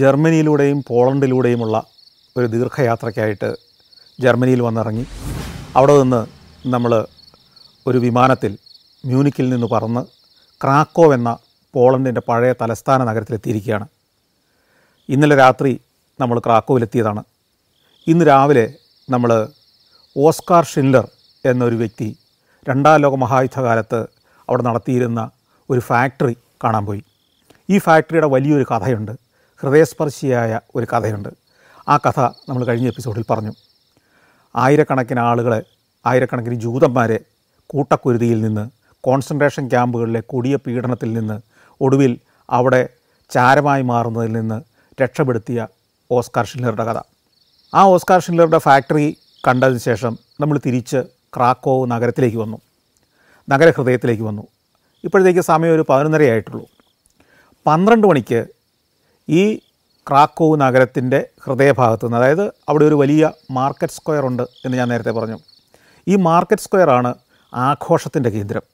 ജർമ്മനിയിലൂടെയും പോളണ്ടിലൂടെയുമുള്ള ഒരു ദീർഘയാത്രയ്ക്കായിട്ട് ജർമ്മനിയിൽ വന്നിറങ്ങി അവിടെ നിന്ന് നമ്മൾ ഒരു വിമാനത്തിൽ മ്യൂണിക്കിൽ നിന്ന് പറന്ന് ക്രാക്കോവ് എന്ന പോളണ്ടിൻ്റെ പഴയ തലസ്ഥാന നഗരത്തിലെത്തിയിരിക്കുകയാണ് ഇന്നലെ രാത്രി നമ്മൾ ക്രാക്കോവിലെത്തിയതാണ് ഇന്ന് രാവിലെ നമ്മൾ ഓസ്കാർ ഷിൻലർ എന്നൊരു വ്യക്തി രണ്ടാം ലോക മഹായുദ്ധകാലത്ത് അവിടെ നടത്തിയിരുന്ന ഒരു ഫാക്ടറി കാണാൻ പോയി ഈ ഫാക്ടറിയുടെ വലിയൊരു കഥയുണ്ട് ഹൃദയസ്പർശിയായ ഒരു കഥയുണ്ട് ആ കഥ നമ്മൾ കഴിഞ്ഞ എപ്പിസോഡിൽ പറഞ്ഞു ആയിരക്കണക്കിന് ആളുകളെ ആയിരക്കണക്കിന് ജൂതന്മാരെ കൂട്ടക്കുരുതിയിൽ നിന്ന് കോൺസെൻട്രേഷൻ ക്യാമ്പുകളിലെ കൊടിയ പീഡനത്തിൽ നിന്ന് ഒടുവിൽ അവിടെ ചാരമായി മാറുന്നതിൽ നിന്ന് രക്ഷപ്പെടുത്തിയ ഓസ്കാർ ഷില്ലറുടെ കഥ ആ ഓസ്കാർ ഷില്ലറുടെ ഫാക്ടറി കണ്ടതിന് ശേഷം നമ്മൾ തിരിച്ച് ക്രാക്കോവ് നഗരത്തിലേക്ക് വന്നു നഗരഹൃദയത്തിലേക്ക് വന്നു ഇപ്പോഴത്തേക്ക് സമയം ഒരു ആയിട്ടുള്ളൂ പന്ത്രണ്ട് മണിക്ക് ഈ ക്രാക്കോവ് നഗരത്തിൻ്റെ ഹൃദയഭാഗത്ത് നിന്ന് അതായത് അവിടെ ഒരു വലിയ മാർക്കറ്റ് സ്ക്വയർ ഉണ്ട് എന്ന് ഞാൻ നേരത്തെ പറഞ്ഞു ഈ മാർക്കറ്റ് സ്ക്വയറാണ് ആഘോഷത്തിൻ്റെ കേന്ദ്രം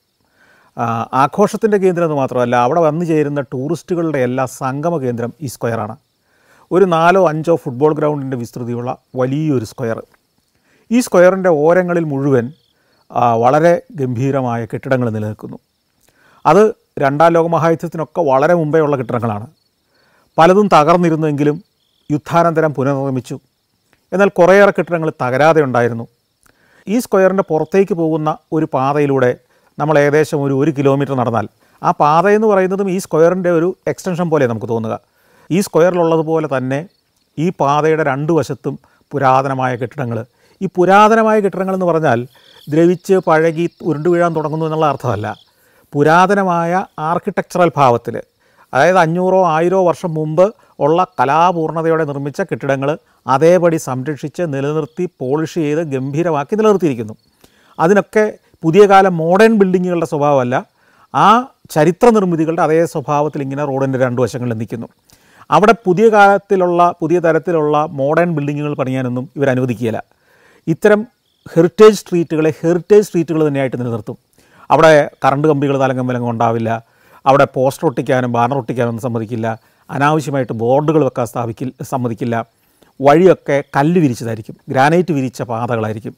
ആഘോഷത്തിൻ്റെ കേന്ദ്രം എന്ന് മാത്രമല്ല അവിടെ വന്നു ചേരുന്ന ടൂറിസ്റ്റുകളുടെ എല്ലാ സംഗമ കേന്ദ്രം ഈ സ്ക്വയറാണ് ഒരു നാലോ അഞ്ചോ ഫുട്ബോൾ ഗ്രൗണ്ടിൻ്റെ വിസ്തൃതിയുള്ള വലിയൊരു സ്ക്വയർ ഈ സ്ക്വയറിൻ്റെ ഓരങ്ങളിൽ മുഴുവൻ വളരെ ഗംഭീരമായ കെട്ടിടങ്ങൾ നിലനിൽക്കുന്നു അത് രണ്ടാം ലോകമഹായുദ്ധത്തിനൊക്കെ വളരെ മുമ്പേ ഉള്ള കെട്ടിടങ്ങളാണ് പലതും തകർന്നിരുന്നുവെങ്കിലും യുദ്ധാനന്തരം പുനർനിർമ്മിച്ചു എന്നാൽ കുറേയേറെ കെട്ടിടങ്ങൾ തകരാതെ ഉണ്ടായിരുന്നു ഈ സ്ക്വയറിൻ്റെ പുറത്തേക്ക് പോകുന്ന ഒരു പാതയിലൂടെ നമ്മൾ ഏകദേശം ഒരു ഒരു കിലോമീറ്റർ നടന്നാൽ ആ പാതയെന്ന് പറയുന്നതും ഈ സ്ക്വയറിൻ്റെ ഒരു എക്സ്റ്റൻഷൻ പോലെ നമുക്ക് തോന്നുക ഈ സ്ക്വയറിലുള്ളതുപോലെ തന്നെ ഈ പാതയുടെ രണ്ട് വശത്തും പുരാതനമായ കെട്ടിടങ്ങൾ ഈ പുരാതനമായ കെട്ടിടങ്ങൾ എന്ന് പറഞ്ഞാൽ ദ്രവിച്ച് പഴകി വീഴാൻ തുടങ്ങുന്നു എന്നുള്ള അർത്ഥമല്ല പുരാതനമായ ആർക്കിടെക്ചറൽ ഭാവത്തിൽ അതായത് അഞ്ഞൂറോ ആയിരോ വർഷം മുമ്പ് ഉള്ള കലാപൂർണതയോടെ നിർമ്മിച്ച കെട്ടിടങ്ങൾ അതേപടി സംരക്ഷിച്ച് നിലനിർത്തി പോളിഷ് ചെയ്ത് ഗംഭീരമാക്കി നിലനിർത്തിയിരിക്കുന്നു അതിനൊക്കെ പുതിയ കാല മോഡേൺ ബിൽഡിങ്ങുകളുടെ സ്വഭാവമല്ല ആ ചരിത്ര നിർമ്മിതികളുടെ അതേ സ്വഭാവത്തിൽ ഇങ്ങനെ റോഡിൻ്റെ രണ്ട് വശങ്ങളിൽ നിൽക്കുന്നു അവിടെ പുതിയ കാലത്തിലുള്ള പുതിയ തരത്തിലുള്ള മോഡേൺ ബിൽഡിങ്ങുകൾ പണിയാനൊന്നും ഇവർ അനുവദിക്കുകയില്ല ഇത്തരം ഹെറിറ്റേജ് സ്ട്രീറ്റുകളെ ഹെറിറ്റേജ് സ്ട്രീറ്റുകൾ തന്നെയായിട്ട് നിലനിർത്തും അവിടെ കറണ്ട് കമ്പികൾ തലങ്കം വിലങ്ങും ഉണ്ടാവില്ല അവിടെ പോസ്റ്റർ ഒട്ടിക്കാനും ബാനർ ഒട്ടിക്കാനും ഒന്നും സമ്മതിക്കില്ല അനാവശ്യമായിട്ട് ബോർഡുകൾ വെക്കാൻ സ്ഥാപിക്കിൽ സമ്മതിക്കില്ല വഴിയൊക്കെ കല്ല് വിരിച്ചതായിരിക്കും ഗ്രാനൈറ്റ് വിരിച്ച പാതകളായിരിക്കും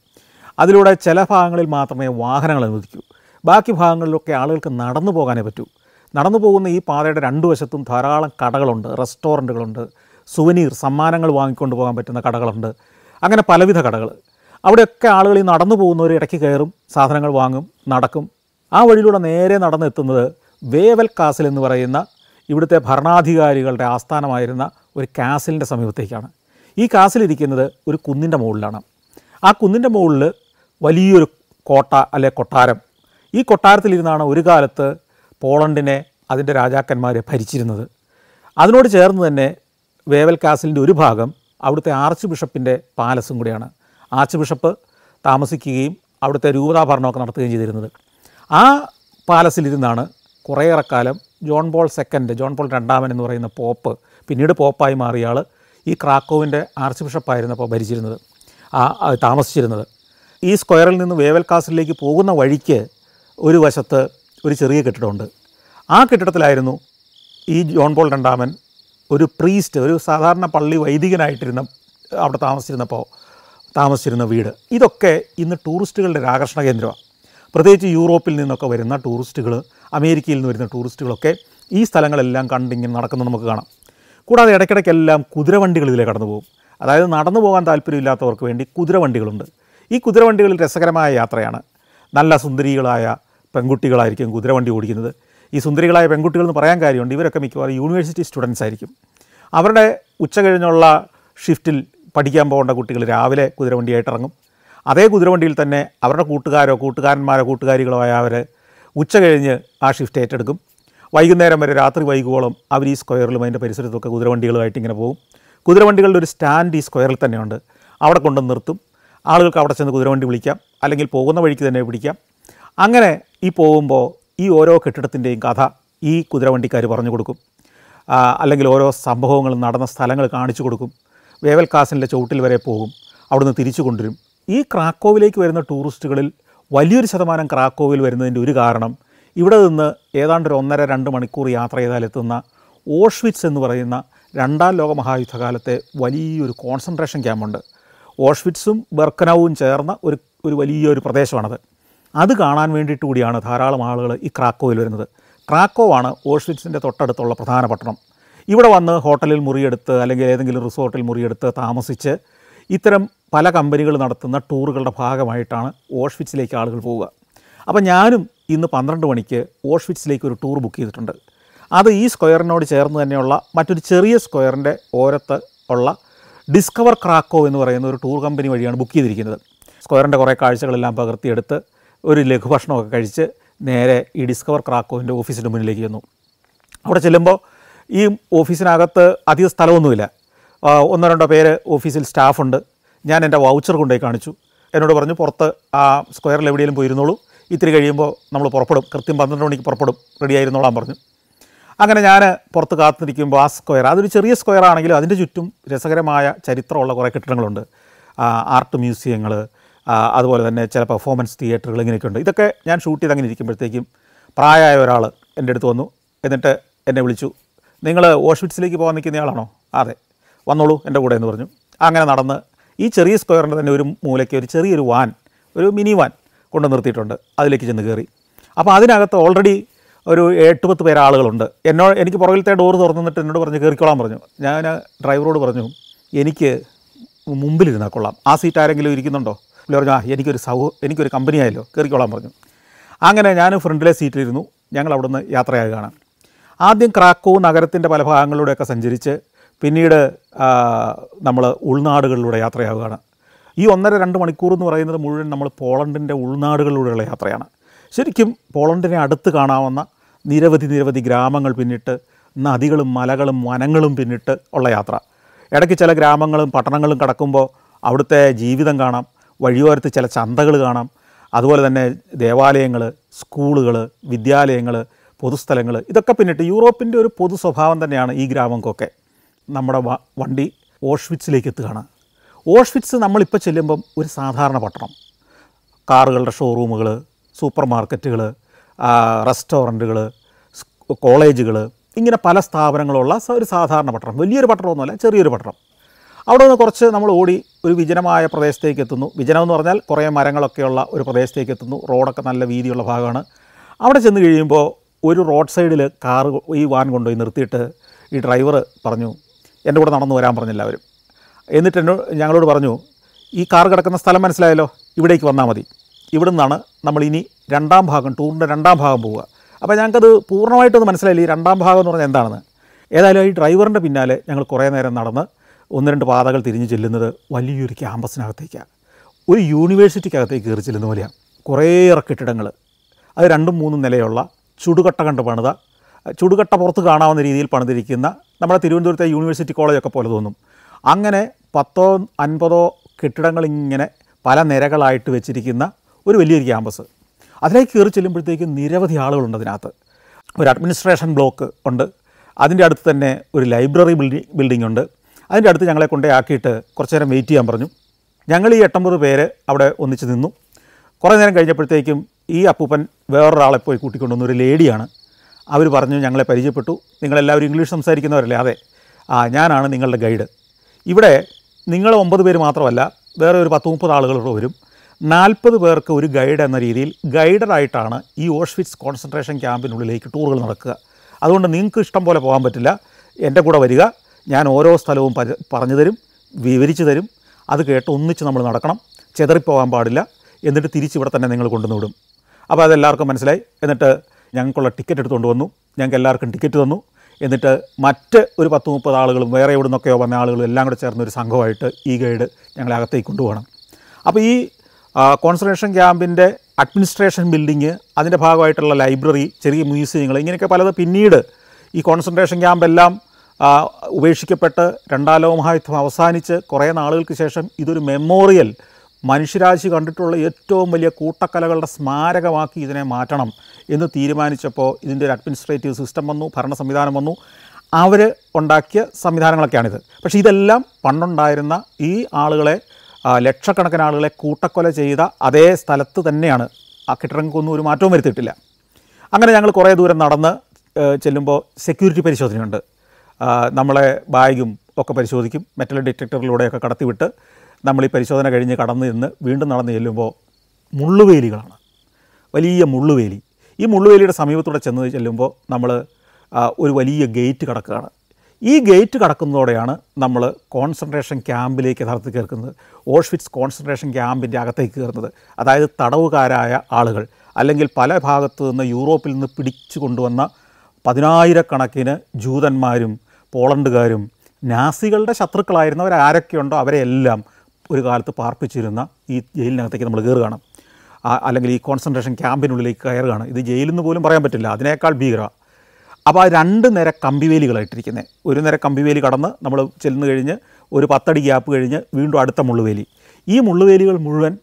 അതിലൂടെ ചില ഭാഗങ്ങളിൽ മാത്രമേ വാഹനങ്ങൾ അനുവദിക്കൂ ബാക്കി ഭാഗങ്ങളിലൊക്കെ ആളുകൾക്ക് നടന്നു പോകാനേ പറ്റൂ നടന്നു പോകുന്ന ഈ പാതയുടെ രണ്ടു വശത്തും ധാരാളം കടകളുണ്ട് റെസ്റ്റോറൻറ്റുകളുണ്ട് സുവനീർ സമ്മാനങ്ങൾ വാങ്ങിക്കൊണ്ട് പോകാൻ പറ്റുന്ന കടകളുണ്ട് അങ്ങനെ പലവിധ കടകൾ അവിടെയൊക്കെ ആളുകൾ ഈ നടന്നു പോകുന്നവർ ഇടയ്ക്ക് കയറും സാധനങ്ങൾ വാങ്ങും നടക്കും ആ വഴിയിലൂടെ നേരെ നടന്നെത്തുന്നത് വേവൽ കാസിൽ എന്ന് പറയുന്ന ഇവിടുത്തെ ഭരണാധികാരികളുടെ ആസ്ഥാനമായിരുന്ന ഒരു കാസിലിൻ്റെ സമീപത്തേക്കാണ് ഈ കാസിലിരിക്കുന്നത് ഒരു കുന്നിൻ്റെ മുകളിലാണ് ആ കുന്നിൻ്റെ മുകളിൽ വലിയൊരു കോട്ട അല്ലെ കൊട്ടാരം ഈ കൊട്ടാരത്തിലിരുന്നാണ് ഒരു കാലത്ത് പോളണ്ടിനെ അതിൻ്റെ രാജാക്കന്മാരെ ഭരിച്ചിരുന്നത് അതിനോട് ചേർന്ന് തന്നെ വേവൽ കാസിലിൻ്റെ ഒരു ഭാഗം അവിടുത്തെ ആർച്ച് ബിഷപ്പിൻ്റെ പാലസും കൂടിയാണ് ആർച്ച് ബിഷപ്പ് താമസിക്കുകയും അവിടുത്തെ രൂപതാഭരണമൊക്കെ നടത്തുകയും ചെയ്തിരുന്നത് ആ പാലസിലിരുന്നാണ് കുറേയേറെ കാലം John Paul second John Paul രണ്ടാമൻ എന്ന് പറയുന്ന പോപ്പ് പിന്നീട് പോപ്പായി മാറിയ ആൾ ഈ ക്രാക്കോവിൻ്റെ ആർച്ച് ബിഷപ്പായിരുന്നപ്പോൾ ഭരിച്ചിരുന്നത് ആ താമസിച്ചിരുന്നത് ഈ സ്ക്വയറിൽ നിന്ന് വേവൽ കാസിലേക്ക് പോകുന്ന വഴിക്ക് ഒരു വശത്ത് ഒരു ചെറിയ കെട്ടിടമുണ്ട് ആ കെട്ടിടത്തിലായിരുന്നു ഈ ജോൺ പോൾ രണ്ടാമൻ ഒരു പ്രീസ്റ്റ് ഒരു സാധാരണ പള്ളി വൈദികനായിട്ടിരുന്ന അവിടെ താമസിച്ചിരുന്നപ്പോൾ താമസിച്ചിരുന്ന വീട് ഇതൊക്കെ ഇന്ന് ടൂറിസ്റ്റുകളുടെ ഒരു ആകർഷണ കേന്ദ്രമാണ് പ്രത്യേകിച്ച് യൂറോപ്പിൽ നിന്നൊക്കെ വരുന്ന ടൂറിസ്റ്റുകൾ അമേരിക്കയിൽ നിന്ന് വരുന്ന ടൂറിസ്റ്റുകളൊക്കെ ഈ സ്ഥലങ്ങളെല്ലാം കണ്ടിങ്ങനെ നടക്കുന്നത് നമുക്ക് കാണാം കൂടാതെ ഇടയ്ക്കിടയ്ക്കെല്ലാം കുതിരവണ്ടികൾ ഇതിലേ കടന്നു പോകും അതായത് നടന്നു പോകാൻ താല്പര്യമില്ലാത്തവർക്ക് വേണ്ടി കുതിരവണ്ടികളുണ്ട് ഈ കുതിരവണ്ടികളിൽ രസകരമായ യാത്രയാണ് നല്ല സുന്ദരികളായ പെൺകുട്ടികളായിരിക്കും കുതിരവണ്ടി ഓടിക്കുന്നത് ഈ സുന്ദരികളായ പെൺകുട്ടികൾ എന്ന് പറയാൻ കാര്യമുണ്ട് ഇവരൊക്കെ മിക്കവാറും യൂണിവേഴ്സിറ്റി സ്റ്റുഡൻസ് ആയിരിക്കും അവരുടെ ഉച്ച കഴിഞ്ഞുള്ള ഷിഫ്റ്റിൽ പഠിക്കാൻ പോകേണ്ട കുട്ടികൾ രാവിലെ കുതിരവണ്ടിയായിട്ട് ഇറങ്ങും അതേ കുതിരവണ്ടിയിൽ തന്നെ അവരുടെ കൂട്ടുകാരോ കൂട്ടുകാരന്മാരോ കൂട്ടുകാരികളോ ആയ അവർ ഉച്ച കഴിഞ്ഞ് ആ ഷിഫ്റ്റ് ഏറ്റെടുക്കും വൈകുന്നേരം വരെ രാത്രി വൈകുവോളം അവർ ഈ സ്ക്വയറിലും അതിൻ്റെ പരിസരത്തൊക്കെ കുതിരവണ്ടികളുമായിട്ട് ഇങ്ങനെ പോകും കുതിരവണ്ടികളുടെ ഒരു സ്റ്റാൻഡ് ഈ സ്ക്വയറിൽ തന്നെയുണ്ട് അവിടെ കൊണ്ടു നിർത്തും ആളുകൾക്ക് അവിടെ ചെന്ന് കുതിരവണ്ടി വിളിക്കാം അല്ലെങ്കിൽ പോകുന്ന വഴിക്ക് തന്നെ പിടിക്കാം അങ്ങനെ ഈ പോകുമ്പോൾ ഈ ഓരോ കെട്ടിടത്തിൻ്റെയും കഥ ഈ കുതിരവണ്ടിക്കാർ പറഞ്ഞു കൊടുക്കും അല്ലെങ്കിൽ ഓരോ സംഭവങ്ങളും നടന്ന സ്ഥലങ്ങൾ കാണിച്ചു കൊടുക്കും വേവൽ ചുവട്ടിൽ വരെ പോകും അവിടുന്ന് തിരിച്ചു കൊണ്ടുവരും ഈ ക്രാക്കോവിലേക്ക് വരുന്ന ടൂറിസ്റ്റുകളിൽ വലിയൊരു ശതമാനം ക്രാക്കോവിൽ വരുന്നതിൻ്റെ ഒരു കാരണം ഇവിടെ നിന്ന് ഏതാണ്ട് ഒരു ഒന്നര രണ്ട് മണിക്കൂർ യാത്ര ചെയ്താൽ എത്തുന്ന ഓഷ്വിറ്റ്സ് എന്ന് പറയുന്ന രണ്ടാം ലോക മഹായുദ്ധകാലത്തെ വലിയൊരു കോൺസെൻട്രേഷൻ ക്യാമ്പുണ്ട് ഓഷ്വിറ്റ്സും ബെർക്കനവും ചേർന്ന ഒരു ഒരു വലിയൊരു പ്രദേശമാണത് അത് കാണാൻ വേണ്ടിയിട്ട് കൂടിയാണ് ധാരാളം ആളുകൾ ഈ ക്രാക്കോയിൽ വരുന്നത് ക്രാക്കോവാണ് ഓഷ്വിറ്റ്സിൻ്റെ തൊട്ടടുത്തുള്ള പ്രധാന പട്ടണം ഇവിടെ വന്ന് ഹോട്ടലിൽ മുറിയെടുത്ത് അല്ലെങ്കിൽ ഏതെങ്കിലും റിസോർട്ടിൽ മുറിയെടുത്ത് താമസിച്ച് ഇത്തരം പല കമ്പനികൾ നടത്തുന്ന ടൂറുകളുടെ ഭാഗമായിട്ടാണ് ഓഷ്വിച്ചിലേക്ക് ആളുകൾ പോവുക അപ്പോൾ ഞാനും ഇന്ന് പന്ത്രണ്ട് മണിക്ക് ഓഷ്വിച്ചിലേക്ക് ഒരു ടൂർ ബുക്ക് ചെയ്തിട്ടുണ്ട് അത് ഈ സ്ക്വയറിനോട് ചേർന്ന് തന്നെയുള്ള മറ്റൊരു ചെറിയ സ്ക്വയറിൻ്റെ ഓരത്ത് ഉള്ള ഡിസ്കവർ ക്രാക്കോ എന്ന് പറയുന്ന ഒരു ടൂർ കമ്പനി വഴിയാണ് ബുക്ക് ചെയ്തിരിക്കുന്നത് സ്ക്വയറിൻ്റെ കുറേ കാഴ്ചകളെല്ലാം പകർത്തിയെടുത്ത് ഒരു ലഘുഭക്ഷണമൊക്കെ കഴിച്ച് നേരെ ഈ ഡിസ്കവർ ക്രാക്കോവിൻ്റെ ഓഫീസിൻ്റെ മുന്നിലേക്ക് ചെന്നു അവിടെ ചെല്ലുമ്പോൾ ഈ ഓഫീസിനകത്ത് അധിക സ്ഥലമൊന്നുമില്ല ഒന്നോ രണ്ടോ പേര് ഓഫീസിൽ സ്റ്റാഫുണ്ട് ഞാൻ എൻ്റെ വൗച്ചർ കൊണ്ടുപോയി കാണിച്ചു എന്നോട് പറഞ്ഞു പുറത്ത് ആ സ്ക്വയറിൽ എവിടെയെങ്കിലും പോയിരുന്നോളൂ ഇത്തിരി കഴിയുമ്പോൾ നമ്മൾ പുറപ്പെടും കൃത്യം പന്ത്രണ്ട് മണിക്ക് പുറപ്പെടും റെഡി ആയിരുന്നോളാൻ പറഞ്ഞു അങ്ങനെ ഞാൻ പുറത്ത് കാത്തിരിക്കുമ്പോൾ ആ സ്ക്വയർ അതൊരു ചെറിയ സ്ക്വയർ ആണെങ്കിലും അതിൻ്റെ ചുറ്റും രസകരമായ ചരിത്രമുള്ള കുറേ കെട്ടിടങ്ങളുണ്ട് ആർട്ട് മ്യൂസിയങ്ങൾ അതുപോലെ തന്നെ ചില പെർഫോമൻസ് തിയേറ്ററുകൾ ഇങ്ങനെയൊക്കെ ഉണ്ട് ഇതൊക്കെ ഞാൻ ഷൂട്ട് ചെയ്ത് അങ്ങനെ ഇരിക്കുമ്പോഴത്തേക്കും പ്രായമായ ഒരാൾ എൻ്റെ അടുത്ത് വന്നു എന്നിട്ട് എന്നെ വിളിച്ചു നിങ്ങൾ ഓഷ്വിറ്റ്സിലേക്ക് പോകാൻ നിൽക്കുന്നയാളാണോ അതെ വന്നോളൂ എൻ്റെ കൂടെ എന്ന് പറഞ്ഞു അങ്ങനെ നടന്ന് ഈ ചെറിയ സ്ക്വയറിൻ്റെ തന്നെ ഒരു മൂലയ്ക്ക് ഒരു ചെറിയൊരു വാൻ ഒരു മിനി വാൻ കൊണ്ട് നിർത്തിയിട്ടുണ്ട് അതിലേക്ക് ചെന്ന് കയറി അപ്പോൾ അതിനകത്ത് ഓൾറെഡി ഒരു എട്ട് പത്ത് പേര് ആളുകളുണ്ട് എന്നോ എനിക്ക് പുറകിലത്തെ ഡോർ തുറന്നിട്ട് എന്നോട് പറഞ്ഞ് കയറിക്കോളാൻ പറഞ്ഞു ഞാൻ ഡ്രൈവറോട് പറഞ്ഞു എനിക്ക് മുമ്പിലിരുന്നാൽ കൊള്ളാം ആ സീറ്റ് ആരെങ്കിലും ഇരിക്കുന്നുണ്ടോ അല്ലെ പറഞ്ഞു ആ എനിക്കൊരു സൗ എനിക്കൊരു കമ്പനി ആയല്ലോ കയറിക്കോളാൻ പറഞ്ഞു അങ്ങനെ ഞാൻ ഫ്രണ്ടിലെ സീറ്റിലിരുന്നു ഞങ്ങൾ അവിടുന്ന് യാത്രയാകുകയാണ് ആദ്യം ക്രാക്കോ നഗരത്തിൻ്റെ പല ഭാഗങ്ങളിലൂടെയൊക്കെ സഞ്ചരിച്ച് പിന്നീട് നമ്മൾ ഉൾനാടുകളിലൂടെ യാത്രയാവുകയാണ് ഈ ഒന്നര രണ്ട് മണിക്കൂർ എന്ന് പറയുന്നത് മുഴുവൻ നമ്മൾ പോളണ്ടിൻ്റെ ഉൾനാടുകളിലൂടെയുള്ള യാത്രയാണ് ശരിക്കും പോളണ്ടിനെ അടുത്ത് കാണാവുന്ന നിരവധി നിരവധി ഗ്രാമങ്ങൾ പിന്നിട്ട് നദികളും മലകളും വനങ്ങളും പിന്നിട്ട് ഉള്ള യാത്ര ഇടയ്ക്ക് ചില ഗ്രാമങ്ങളും പട്ടണങ്ങളും കടക്കുമ്പോൾ അവിടുത്തെ ജീവിതം കാണാം വഴിയോരത്ത് ചില ചന്തകൾ കാണാം അതുപോലെ തന്നെ ദേവാലയങ്ങൾ സ്കൂളുകൾ വിദ്യാലയങ്ങൾ പൊതുസ്ഥലങ്ങൾ ഇതൊക്കെ പിന്നിട്ട് യൂറോപ്പിൻ്റെ ഒരു പൊതു സ്വഭാവം തന്നെയാണ് ഈ ഗ്രാമങ്ങൾക്കൊക്കെ നമ്മുടെ വണ്ടി ഓഷ്വിറ്റ്സിലേക്ക് എത്തുകയാണ് ഓഷ്വിറ്റ്സ് നമ്മളിപ്പോൾ ചെല്ലുമ്പം ഒരു സാധാരണ പട്ടണം കാറുകളുടെ ഷോറൂമുകൾ സൂപ്പർ മാർക്കറ്റുകൾ റെസ്റ്റോറൻറ്റുകൾ കോളേജുകൾ ഇങ്ങനെ പല സ്ഥാപനങ്ങളുള്ള ഒരു സാധാരണ പട്ടണം വലിയൊരു പട്ടണമൊന്നുമല്ല ചെറിയൊരു പട്ടണം അവിടെ നിന്ന് കുറച്ച് നമ്മൾ ഓടി ഒരു വിജനമായ പ്രദേശത്തേക്ക് എത്തുന്നു വിജനം എന്ന് പറഞ്ഞാൽ കുറേ മരങ്ങളൊക്കെയുള്ള ഒരു പ്രദേശത്തേക്ക് എത്തുന്നു റോഡൊക്കെ നല്ല വീതിയുള്ള ഭാഗമാണ് അവിടെ ചെന്ന് കഴിയുമ്പോൾ ഒരു റോഡ് സൈഡിൽ കാർ ഈ വാൻ കൊണ്ടുപോയി നിർത്തിയിട്ട് ഈ ഡ്രൈവർ പറഞ്ഞു എൻ്റെ കൂടെ നടന്നു വരാൻ പറഞ്ഞില്ല അവർ എന്നിട്ട് എന്നോ ഞങ്ങളോട് പറഞ്ഞു ഈ കാർ കിടക്കുന്ന സ്ഥലം മനസ്സിലായല്ലോ ഇവിടേക്ക് വന്നാൽ മതി ഇവിടെ നിന്നാണ് നമ്മൾ ഇനി രണ്ടാം ഭാഗം ടൂറിൻ്റെ രണ്ടാം ഭാഗം പോവുക അപ്പോൾ ഞങ്ങൾക്കത് പൂർണ്ണമായിട്ടൊന്ന് മനസ്സിലായില്ല ഈ രണ്ടാം ഭാഗം എന്ന് പറഞ്ഞാൽ എന്താണെന്ന് ഏതായാലും ഈ ഡ്രൈവറിൻ്റെ പിന്നാലെ ഞങ്ങൾ കുറേ നേരം നടന്ന് ഒന്ന് രണ്ട് പാതകൾ തിരിഞ്ഞ് ചെല്ലുന്നത് വലിയൊരു ക്യാമ്പസിനകത്തേക്കാണ് ഒരു യൂണിവേഴ്സിറ്റിക്കകത്തേക്ക് കയറി ചെല്ലുന്ന പോലെയാണ് കുറേ കെട്ടിടങ്ങൾ അത് രണ്ടും മൂന്നും നിലയുള്ള ചുടുകട്ട കണ്ട് പണിത ചുടുകട്ട പുറത്ത് കാണാവുന്ന രീതിയിൽ പണിതിരിക്കുന്ന നമ്മുടെ തിരുവനന്തപുരത്തെ യൂണിവേഴ്സിറ്റി കോളേജൊക്കെ പോലെ തോന്നും അങ്ങനെ പത്തോ അൻപതോ കെട്ടിടങ്ങൾ ഇങ്ങനെ പല നിരകളായിട്ട് വെച്ചിരിക്കുന്ന ഒരു വലിയൊരു ക്യാമ്പസ് അതിലേക്ക് കയറി ചെല്ലുമ്പോഴത്തേക്കും നിരവധി ആളുകളുണ്ട് അതിനകത്ത് ഒരു അഡ്മിനിസ്ട്രേഷൻ ബ്ലോക്ക് ഉണ്ട് അതിൻ്റെ അടുത്ത് തന്നെ ഒരു ലൈബ്രറി ബിൽഡിംഗ് ബിൽഡിംഗ് ഉണ്ട് അതിൻ്റെ അടുത്ത് ഞങ്ങളെ കൊണ്ടേ ആക്കിയിട്ട് കുറച്ച് നേരം വെയിറ്റ് ചെയ്യാൻ പറഞ്ഞു ഞങ്ങൾ ഈ എട്ടമ്പത് പേര് അവിടെ ഒന്നിച്ച് നിന്നു കുറേ നേരം കഴിഞ്ഞപ്പോഴത്തേക്കും ഈ അപ്പൂപ്പൻ വേറൊരാളെ പോയി കൂട്ടിക്കൊണ്ടുവന്ന ഒരു ലേഡിയാണ് അവർ പറഞ്ഞു ഞങ്ങളെ പരിചയപ്പെട്ടു നിങ്ങളെല്ലാവരും ഇംഗ്ലീഷ് സംസാരിക്കുന്നവരല്ലേ അതെ ആ ഞാനാണ് നിങ്ങളുടെ ഗൈഡ് ഇവിടെ നിങ്ങൾ ഒമ്പത് പേര് മാത്രമല്ല വേറെ ഒരു പത്ത് മുപ്പത് ആളുകളോട് വരും നാൽപ്പത് പേർക്ക് ഒരു ഗൈഡ് എന്ന രീതിയിൽ ഗൈഡഡായിട്ടാണ് ഈ ഓഷ്വിറ്റ്സ് കോൺസെൻട്രേഷൻ ക്യാമ്പിനുള്ളിലേക്ക് ടൂറുകൾ നടക്കുക അതുകൊണ്ട് നിങ്ങൾക്ക് ഇഷ്ടം പോലെ പോകാൻ പറ്റില്ല എൻ്റെ കൂടെ വരിക ഞാൻ ഓരോ സ്ഥലവും പറഞ്ഞു തരും വിവരിച്ചു തരും അത് കേട്ട് ഒന്നിച്ച് നമ്മൾ നടക്കണം ചെതറിപ്പോകാൻ പാടില്ല എന്നിട്ട് തിരിച്ച് ഇവിടെ തന്നെ നിങ്ങൾ കൊണ്ടുവന്നു വിടും അപ്പോൾ അതെല്ലാവർക്കും മനസ്സിലായി എന്നിട്ട് ഞങ്ങൾക്കുള്ള ടിക്കറ്റ് എടുത്തുകൊണ്ട് വന്നു ഞങ്ങൾക്ക് എല്ലാവർക്കും ടിക്കറ്റ് തന്നു എന്നിട്ട് മറ്റ് ഒരു പത്ത് മുപ്പത് ആളുകളും വേറെ എവിടെ നിന്നൊക്കെയോ വന്ന ആളുകളും എല്ലാം കൂടെ ചേർന്ന ഒരു സംഘമായിട്ട് ഈ ഗൈഡ് ഞങ്ങളെ അകത്തേക്ക് കൊണ്ടുപോകണം അപ്പോൾ ഈ കോൺസെൻട്രേഷൻ ക്യാമ്പിൻ്റെ അഡ്മിനിസ്ട്രേഷൻ ബിൽഡിങ് അതിൻ്റെ ഭാഗമായിട്ടുള്ള ലൈബ്രറി ചെറിയ മ്യൂസിയങ്ങൾ ഇങ്ങനെയൊക്കെ പലത് പിന്നീട് ഈ കോൺസെൻട്രേഷൻ ക്യാമ്പെല്ലാം ഉപേക്ഷിക്കപ്പെട്ട് രണ്ടാം ലോകമഹായുദ്ധം അവസാനിച്ച് കുറേ നാളുകൾക്ക് ശേഷം ഇതൊരു മെമ്മോറിയൽ മനുഷ്യരാശി കണ്ടിട്ടുള്ള ഏറ്റവും വലിയ കൂട്ടക്കലകളുടെ സ്മാരകമാക്കി ഇതിനെ മാറ്റണം എന്ന് തീരുമാനിച്ചപ്പോൾ ഇതിൻ്റെ ഒരു അഡ്മിനിസ്ട്രേറ്റീവ് സിസ്റ്റം വന്നു ഭരണ സംവിധാനം വന്നു അവർ ഉണ്ടാക്കിയ സംവിധാനങ്ങളൊക്കെയാണിത് പക്ഷേ ഇതെല്ലാം പണ്ടുണ്ടായിരുന്ന ഈ ആളുകളെ ലക്ഷക്കണക്കിന് ആളുകളെ കൂട്ടക്കൊല ചെയ്ത അതേ സ്ഥലത്ത് തന്നെയാണ് ആ കെട്ടിടങ്ങൾക്കൊന്നും ഒരു മാറ്റവും വരുത്തിയിട്ടില്ല അങ്ങനെ ഞങ്ങൾ കുറേ ദൂരം നടന്ന് ചെല്ലുമ്പോൾ സെക്യൂരിറ്റി പരിശോധനയുണ്ട് നമ്മളെ ബാഗും ഒക്കെ പരിശോധിക്കും മെറ്റൽ ഡിറ്റക്ടറിലൂടെയൊക്കെ കടത്തിവിട്ട് നമ്മൾ ഈ പരിശോധന കഴിഞ്ഞ് കടന്നു നിന്ന് വീണ്ടും നടന്നു ചെല്ലുമ്പോൾ മുള്ളുവേലികളാണ് വലിയ മുള്ളുവേലി ഈ മുള്ളുവേലിയുടെ സമീപത്തൂടെ ചെന്ന് ചെല്ലുമ്പോൾ നമ്മൾ ഒരു വലിയ ഗേറ്റ് കടക്കുകയാണ് ഈ ഗേറ്റ് കടക്കുന്നതോടെയാണ് നമ്മൾ കോൺസെൻട്രേഷൻ ക്യാമ്പിലേക്ക് യഥാർത്ഥത്തിൽ കയറുന്നത് ഓഷ്വിറ്റ്സ് കോൺസെൻട്രേഷൻ ക്യാമ്പിൻ്റെ അകത്തേക്ക് കയറുന്നത് അതായത് തടവുകാരായ ആളുകൾ അല്ലെങ്കിൽ പല ഭാഗത്തു നിന്ന് യൂറോപ്പിൽ നിന്ന് പിടിച്ചു കൊണ്ടുവന്ന പതിനായിരക്കണക്കിന് ജൂതന്മാരും പോളണ്ടുകാരും നാസികളുടെ ശത്രുക്കളായിരുന്നവരാരൊക്കെയുണ്ടോ അവരെയെല്ലാം ഒരു കാലത്ത് പാർപ്പിച്ചിരുന്ന ഈ ജയിലിനകത്തേക്ക് നമ്മൾ കയറുകയാണ് അല്ലെങ്കിൽ ഈ കോൺസെൻട്രേഷൻ ക്യാമ്പിനുള്ളിലേക്ക് കയറുകയാണ് ഇത് ജയിലെന്ന് പോലും പറയാൻ പറ്റില്ല അതിനേക്കാൾ ഭീകര അപ്പോൾ ആ രണ്ട് നേരെ കമ്പിവേലികളായിട്ടിരിക്കുന്നത് ഒരു നേരെ കമ്പിവേലി കടന്ന് നമ്മൾ ചെല്ലുന്നു കഴിഞ്ഞ് ഒരു പത്തടി ഗ്യാപ്പ് കഴിഞ്ഞ് വീണ്ടും അടുത്ത മുള്ളുവേലി ഈ മുള്ളുവേലികൾ മുഴുവൻ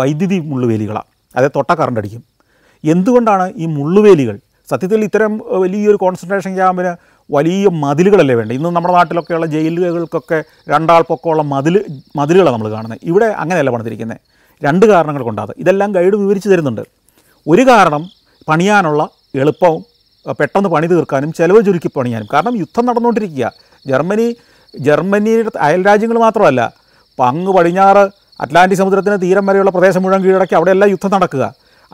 വൈദ്യുതി മുള്ളുവേലികളാണ് അതായത് തൊട്ട കറണ്ട് അടിക്കും എന്തുകൊണ്ടാണ് ഈ മുള്ളുവേലികൾ സത്യത്തിൽ ഇത്തരം വലിയൊരു കോൺസെൻട്രേഷൻ ക്യാമ്പിന് വലിയ മതിലുകളല്ലേ വേണ്ടത് ഇന്ന് നമ്മുടെ നാട്ടിലൊക്കെയുള്ള ജയിലുകൾക്കൊക്കെ രണ്ടാൾ പൊക്കമുള്ള മതിൽ മതിലുകളാണ് നമ്മൾ കാണുന്നത് ഇവിടെ അങ്ങനെയല്ല പണിതിരിക്കുന്നത് രണ്ട് കാരണങ്ങൾ കൊണ്ടാണ് ഇതെല്ലാം ഗൈഡ് വിവരിച്ചു തരുന്നുണ്ട് ഒരു കാരണം പണിയാനുള്ള എളുപ്പവും പെട്ടെന്ന് പണി തീർക്കാനും ചിലവ് ചുരുക്കി പണിയാനും കാരണം യുദ്ധം നടന്നുകൊണ്ടിരിക്കുക ജർമ്മനി ജർമ്മനിയുടെ അയൽ രാജ്യങ്ങൾ മാത്രമല്ല പങ്ങ് പടിഞ്ഞാറ് അറ്റ്ലാന്റിക് സമുദ്രത്തിന് തീരം വരെയുള്ള പ്രദേശം മുഴുവൻ കീഴടക്കി അവിടെയെല്ലാം യുദ്ധം നടക്കുക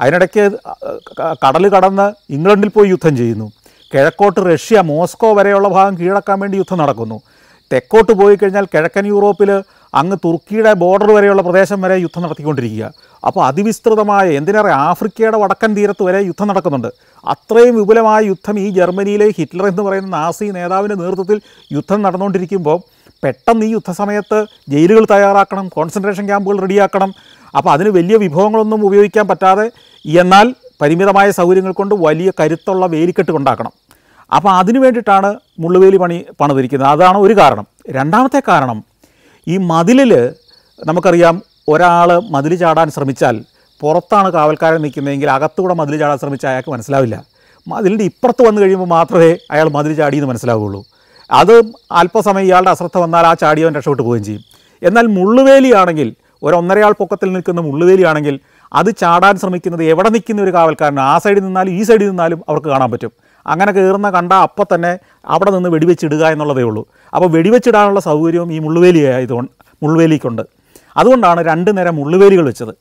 അതിനിടയ്ക്ക് കടൽ കടന്ന് ഇംഗ്ലണ്ടിൽ പോയി യുദ്ധം ചെയ്യുന്നു കിഴക്കോട്ട് റഷ്യ മോസ്കോ വരെയുള്ള ഭാഗം കീഴടക്കാൻ വേണ്ടി യുദ്ധം നടക്കുന്നു തെക്കോട്ട് പോയി കഴിഞ്ഞാൽ കിഴക്കൻ യൂറോപ്പിൽ അങ്ങ് തുർക്കിയുടെ ബോർഡർ വരെയുള്ള പ്രദേശം വരെ യുദ്ധം നടത്തിക്കൊണ്ടിരിക്കുക അപ്പോൾ അതിവിസ്തൃതമായ എന്തിനേറെ ആഫ്രിക്കയുടെ വടക്കൻ തീരത്ത് വരെ യുദ്ധം നടക്കുന്നുണ്ട് അത്രയും വിപുലമായ യുദ്ധം ഈ ജർമ്മനിയിലെ ഹിറ്റ്ലർ എന്ന് പറയുന്ന നാസി നേതാവിൻ്റെ നേതൃത്വത്തിൽ യുദ്ധം നടന്നുകൊണ്ടിരിക്കുമ്പോൾ പെട്ടെന്ന് ഈ യുദ്ധസമയത്ത് ജയിലുകൾ തയ്യാറാക്കണം കോൺസെൻട്രേഷൻ ക്യാമ്പുകൾ റെഡിയാക്കണം അപ്പോൾ അതിന് വലിയ വിഭവങ്ങളൊന്നും ഉപയോഗിക്കാൻ പറ്റാതെ എന്നാൽ പരിമിതമായ സൗകര്യങ്ങൾ കൊണ്ട് വലിയ കരുത്തുള്ള വേലിക്കെട്ട് ഉണ്ടാക്കണം അപ്പോൾ അതിനു വേണ്ടിയിട്ടാണ് മുള്ളുവേലി പണി പണിതിരിക്കുന്നത് അതാണ് ഒരു കാരണം രണ്ടാമത്തെ കാരണം ഈ മതിലിൽ നമുക്കറിയാം ഒരാൾ മതിൽ ചാടാൻ ശ്രമിച്ചാൽ പുറത്താണ് കാവൽക്കാരൻ നിൽക്കുന്നതെങ്കിൽ അകത്തുകൂടെ മതിൽ ചാടാൻ ശ്രമിച്ചാൽ അയാൾക്ക് മനസ്സിലാവില്ല മതിലിൻ്റെ ഇപ്പുറത്ത് വന്നു കഴിയുമ്പോൾ മാത്രമേ അയാൾ മതിൽ ചാടിയെന്ന് മനസ്സിലാവുകയുള്ളൂ അത് അല്പസമയം ഇയാളുടെ അശ്രദ്ധ വന്നാൽ ആ ചാടിയവൻ രക്ഷപ്പെട്ട് പോവുകയും ചെയ്യും എന്നാൽ മുള്ളുവേലിയാണെങ്കിൽ ഒരു പൊക്കത്തിൽ നിൽക്കുന്ന മുള്ളുവേലിയാണെങ്കിൽ അത് ചാടാൻ ശ്രമിക്കുന്നത് എവിടെ നിൽക്കുന്ന ഒരു കാവൽക്കാരൻ ആ സൈഡിൽ നിന്നാലും ഈ സൈഡിൽ നിന്നാലും അവർക്ക് കാണാൻ പറ്റും അങ്ങനെ കയറുന്ന കണ്ട അപ്പം തന്നെ അവിടെ നിന്ന് വെടിവെച്ചിടുക എന്നുള്ളതേ ഉള്ളൂ അപ്പോൾ വെടിവെച്ചിടാനുള്ള സൗകര്യവും ഈ മുള്ളുവേലിയായത് മുള്ളുവേലിക്കുണ്ട് അതുകൊണ്ടാണ് രണ്ട് നേരം മുള്ളുവേലികൾ വെച്ചത്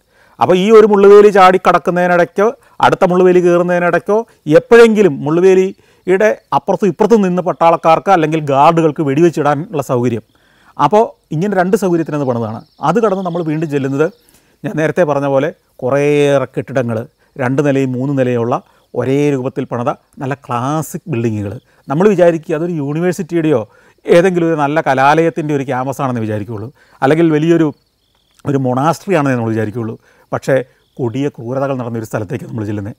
അപ്പോൾ ഈ ഒരു മുള്ളുവേലി ചാടിക്കടക്കുന്നതിനിടയ്ക്കോ അടുത്ത മുള്ളുവേലി കയറുന്നതിനിടയ്ക്കോ എപ്പോഴെങ്കിലും മുള്ളുവേലിയുടെ അപ്പുറത്തും ഇപ്പുറത്തും നിന്ന് പട്ടാളക്കാർക്ക് അല്ലെങ്കിൽ ഗാർഡുകൾക്ക് വെടിവെച്ചിടാനുള്ള സൗകര്യം അപ്പോൾ ഇങ്ങനെ രണ്ട് സൗകര്യത്തിനെന്ന് പണിതാണ് അത് കടന്ന് നമ്മൾ വീണ്ടും ചെല്ലുന്നത് ഞാൻ നേരത്തെ പറഞ്ഞ പോലെ കുറേയേറെ കെട്ടിടങ്ങൾ രണ്ട് നിലയും മൂന്ന് നിലയുള്ള ഒരേ രൂപത്തിൽ പണിത നല്ല ക്ലാസിക് ബിൽഡിങ്ങുകൾ നമ്മൾ വിചാരിക്കുക അതൊരു യൂണിവേഴ്സിറ്റിയുടെയോ ഏതെങ്കിലും ഒരു നല്ല കലാലയത്തിൻ്റെ ഒരു ക്യാമ്പസ് ആണെന്ന് വിചാരിക്കുകയുള്ളൂ അല്ലെങ്കിൽ വലിയൊരു ഒരു മൊണാസ്ട്രിയാണെന്ന് നമ്മൾ വിചാരിക്കുകയുള്ളൂ പക്ഷേ കൊടിയ ക്രൂരതകൾ നടന്നൊരു സ്ഥലത്തേക്ക് നമ്മൾ ചെല്ലുന്നത്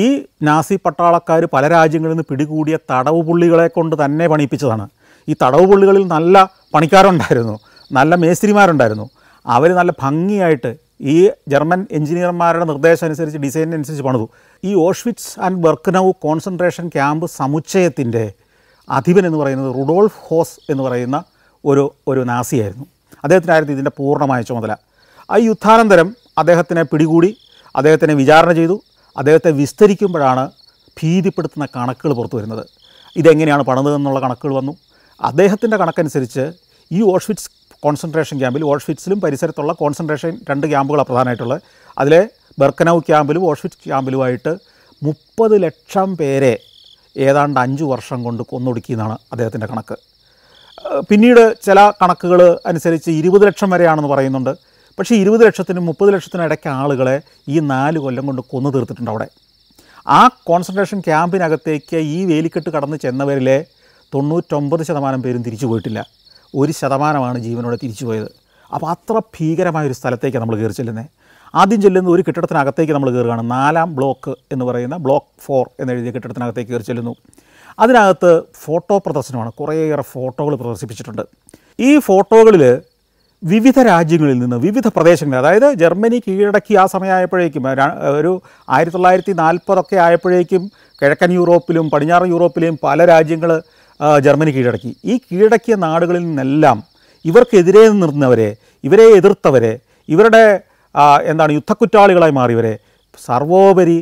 ഈ നാസി പട്ടാളക്കാർ പല രാജ്യങ്ങളിൽ നിന്ന് പിടികൂടിയ തടവ് പുള്ളികളെ കൊണ്ട് തന്നെ പണിയിപ്പിച്ചതാണ് ഈ തടവ് പുള്ളികളിൽ നല്ല പണിക്കാരുണ്ടായിരുന്നു നല്ല മേസ്ത്രിമാരുണ്ടായിരുന്നു അവർ നല്ല ഭംഗിയായിട്ട് ഈ ജർമ്മൻ എഞ്ചിനീയർമാരുടെ നിർദ്ദേശം അനുസരിച്ച് ഡിസൈനിനനുസരിച്ച് പണിതു ഈ Auschwitz and Birkenau concentration camp സമുച്ചയത്തിൻ്റെ അധിപൻ എന്ന് പറയുന്നത് റുഡോൾഫ് ഹോസ് എന്ന് പറയുന്ന ഒരു ഒരു നാസിയായിരുന്നു അദ്ദേഹത്തിനായിരുന്നു ഇതിൻ്റെ പൂർണ്ണമായ ചുമതല ആ യുദ്ധാനന്തരം അദ്ദേഹത്തിനെ പിടികൂടി അദ്ദേഹത്തിനെ വിചാരണ ചെയ്തു അദ്ദേഹത്തെ വിസ്തരിക്കുമ്പോഴാണ് ഭീതിപ്പെടുത്തുന്ന കണക്കുകൾ പുറത്തു വരുന്നത് ഇതെങ്ങനെയാണ് പണിതെന്നുള്ള കണക്കുകൾ വന്നു അദ്ദേഹത്തിൻ്റെ കണക്കനുസരിച്ച് ഈ ഓഷ്വിറ്റ്സ് കോൺസെൻട്രേഷൻ ക്യാമ്പിൽ ഓഷ്വിറ്റ്സിലും പരിസരത്തുള്ള കോൺസെൻട്രേഷൻ രണ്ട് ക്യാമ്പുകളാണ് പ്രധാനമായിട്ടുള്ളത് അതിലെ ബർക്കനൌ ക്യാമ്പിലും ഓഷ്വിറ്റ്സ് ക്യാമ്പിലുമായിട്ട് മുപ്പത് ലക്ഷം പേരെ ഏതാണ്ട് അഞ്ച് വർഷം കൊണ്ട് കൊന്നൊടുക്കിയെന്നാണ് അദ്ദേഹത്തിൻ്റെ കണക്ക് പിന്നീട് ചില കണക്കുകൾ അനുസരിച്ച് ഇരുപത് ലക്ഷം വരെയാണെന്ന് പറയുന്നുണ്ട് പക്ഷേ ഇരുപത് ലക്ഷത്തിനും മുപ്പത് ലക്ഷത്തിനും ഇടയ്ക്ക് ആളുകളെ ഈ നാല് കൊല്ലം കൊണ്ട് കൊന്നു തീർത്തിട്ടുണ്ട് അവിടെ ആ കോൺസെൻട്രേഷൻ ക്യാമ്പിനകത്തേക്ക് ഈ വേലിക്കെട്ട് കടന്ന് ചെന്നവരിലെ തൊണ്ണൂറ്റൊമ്പത് ശതമാനം പേരും തിരിച്ചു പോയിട്ടില്ല ഒരു ശതമാനമാണ് ജീവനോടെ തിരിച്ചു പോയത് അപ്പോൾ അത്ര ഭീകരമായ ഒരു സ്ഥലത്തേക്ക് നമ്മൾ കയറി ചെല്ലുന്നത് ആദ്യം ചെല്ലുന്ന ഒരു കെട്ടിടത്തിനകത്തേക്ക് നമ്മൾ കയറുകയാണ് നാലാം ബ്ലോക്ക് എന്ന് പറയുന്ന ബ്ലോക്ക് ഫോർ എന്നെഴുതിയ കെട്ടിടത്തിനകത്തേക്ക് കയറി ചെല്ലുന്നു അതിനകത്ത് ഫോട്ടോ പ്രദർശനമാണ് കുറേയേറെ ഫോട്ടോകൾ പ്രദർശിപ്പിച്ചിട്ടുണ്ട് ഈ ഫോട്ടോകളിൽ വിവിധ രാജ്യങ്ങളിൽ നിന്ന് വിവിധ പ്രദേശങ്ങളിൽ അതായത് ജർമ്മനി കീഴടക്കി ആ സമയമായപ്പോഴേക്കും ഒരു ആയിരത്തി തൊള്ളായിരത്തി നാൽപ്പതൊക്കെ ആയപ്പോഴേക്കും കിഴക്കൻ യൂറോപ്പിലും പടിഞ്ഞാറൻ യൂറോപ്പിലെയും പല രാജ്യങ്ങൾ ജർമ്മനി കീഴടക്കി ഈ കീഴടക്കിയ നാടുകളിൽ നിന്നെല്ലാം ഇവർക്കെതിരെ നിന്നവരെ ഇവരെ എതിർത്തവരെ ഇവരുടെ എന്താണ് യുദ്ധക്കുറ്റാളികളായി മാറിയവരെ സർവോപരി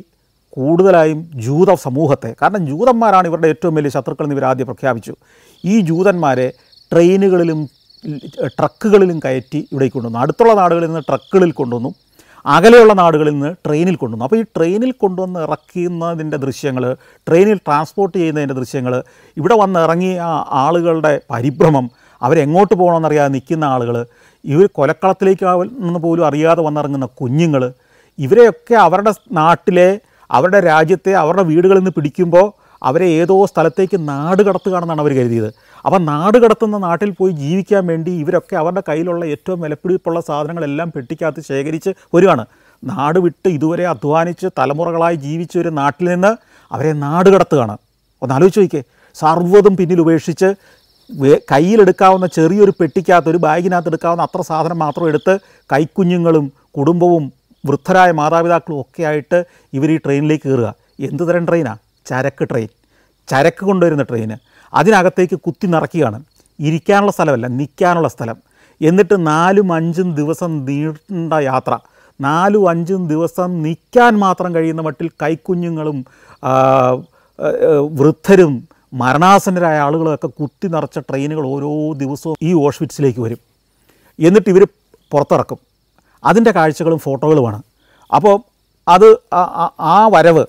കൂടുതലായും ജൂത സമൂഹത്തെ കാരണം ജൂതന്മാരാണ് ഇവരുടെ ഏറ്റവും വലിയ ശത്രുക്കളെന്ന് ഇവർ ആദ്യം പ്രഖ്യാപിച്ചു ഈ ജൂതന്മാരെ ട്രെയിനുകളിലും ട്രക്കുകളിലും കയറ്റി ഇവിടേക്ക് കൊണ്ടുവന്നു അടുത്തുള്ള നാടുകളിൽ നിന്ന് ട്രക്കുകളിൽ കൊണ്ടുവന്നു അകലെയുള്ള നാടുകളിൽ നിന്ന് ട്രെയിനിൽ കൊണ്ടുവന്നു അപ്പോൾ ഈ ട്രെയിനിൽ കൊണ്ടുവന്ന് ഇറക്കുന്നതിൻ്റെ ദൃശ്യങ്ങൾ ട്രെയിനിൽ ട്രാൻസ്പോർട്ട് ചെയ്യുന്നതിൻ്റെ ദൃശ്യങ്ങൾ ഇവിടെ വന്ന് ഇറങ്ങി ആ ആളുകളുടെ പരിഭ്രമം അവരെങ്ങോട്ട് പോകണമെന്നറിയാതെ നിൽക്കുന്ന ആളുകൾ ഇവർ നിന്ന് പോലും അറിയാതെ വന്നിറങ്ങുന്ന കുഞ്ഞുങ്ങൾ ഇവരെയൊക്കെ അവരുടെ നാട്ടിലെ അവരുടെ രാജ്യത്തെ അവരുടെ വീടുകളിൽ നിന്ന് പിടിക്കുമ്പോൾ അവരെ ഏതോ സ്ഥലത്തേക്ക് നാട് കടത്തുകയാണെന്നാണ് അവർ കരുതിയത് അപ്പം നാട് കടത്തുന്ന നാട്ടിൽ പോയി ജീവിക്കാൻ വേണ്ടി ഇവരൊക്കെ അവരുടെ കയ്യിലുള്ള ഏറ്റവും വിലപിടിപ്പുള്ള സാധനങ്ങളെല്ലാം പെട്ടിക്കകത്ത് ശേഖരിച്ച് വരുവാണ് നാട് വിട്ട് ഇതുവരെ അധ്വാനിച്ച് തലമുറകളായി ജീവിച്ച ഒരു നാട്ടിൽ നിന്ന് അവരെ നാട് കടത്തുകയാണ് ആലോചിച്ച് നോക്കിയേ സർവ്വതും പിന്നിൽ ഉപേക്ഷിച്ച് കയ്യിലെടുക്കാവുന്ന ചെറിയൊരു പെട്ടിക്കകത്ത് ഒരു ബാഗിനകത്ത് എടുക്കാവുന്ന അത്ര സാധനം മാത്രം എടുത്ത് കൈക്കുഞ്ഞുങ്ങളും കുടുംബവും വൃദ്ധരായ മാതാപിതാക്കളും ഒക്കെ ആയിട്ട് ഇവർ ഈ ട്രെയിനിലേക്ക് കയറുക എന്ത് തരം ട്രെയിനാണ് ചരക്ക് ട്രെയിൻ ചരക്ക് കൊണ്ടുവരുന്ന ട്രെയിന് അതിനകത്തേക്ക് കുത്തി നിറക്കുകയാണ് ഇരിക്കാനുള്ള സ്ഥലമല്ല നിൽക്കാനുള്ള സ്ഥലം എന്നിട്ട് നാലും അഞ്ചും ദിവസം നീണ്ട യാത്ര നാലും അഞ്ചും ദിവസം നിൽക്കാൻ മാത്രം കഴിയുന്ന മട്ടിൽ കൈക്കുഞ്ഞുങ്ങളും വൃദ്ധരും മരണാസന്നരായ ആളുകളൊക്കെ കുത്തി നിറച്ച ട്രെയിനുകൾ ഓരോ ദിവസവും ഈ ഓഷ്വിറ്റ്സിലേക്ക് വരും എന്നിട്ട് ഇവർ പുറത്തിറക്കും അതിൻ്റെ കാഴ്ചകളും ഫോട്ടോകളുമാണ് അപ്പോൾ അത് ആ വരവ്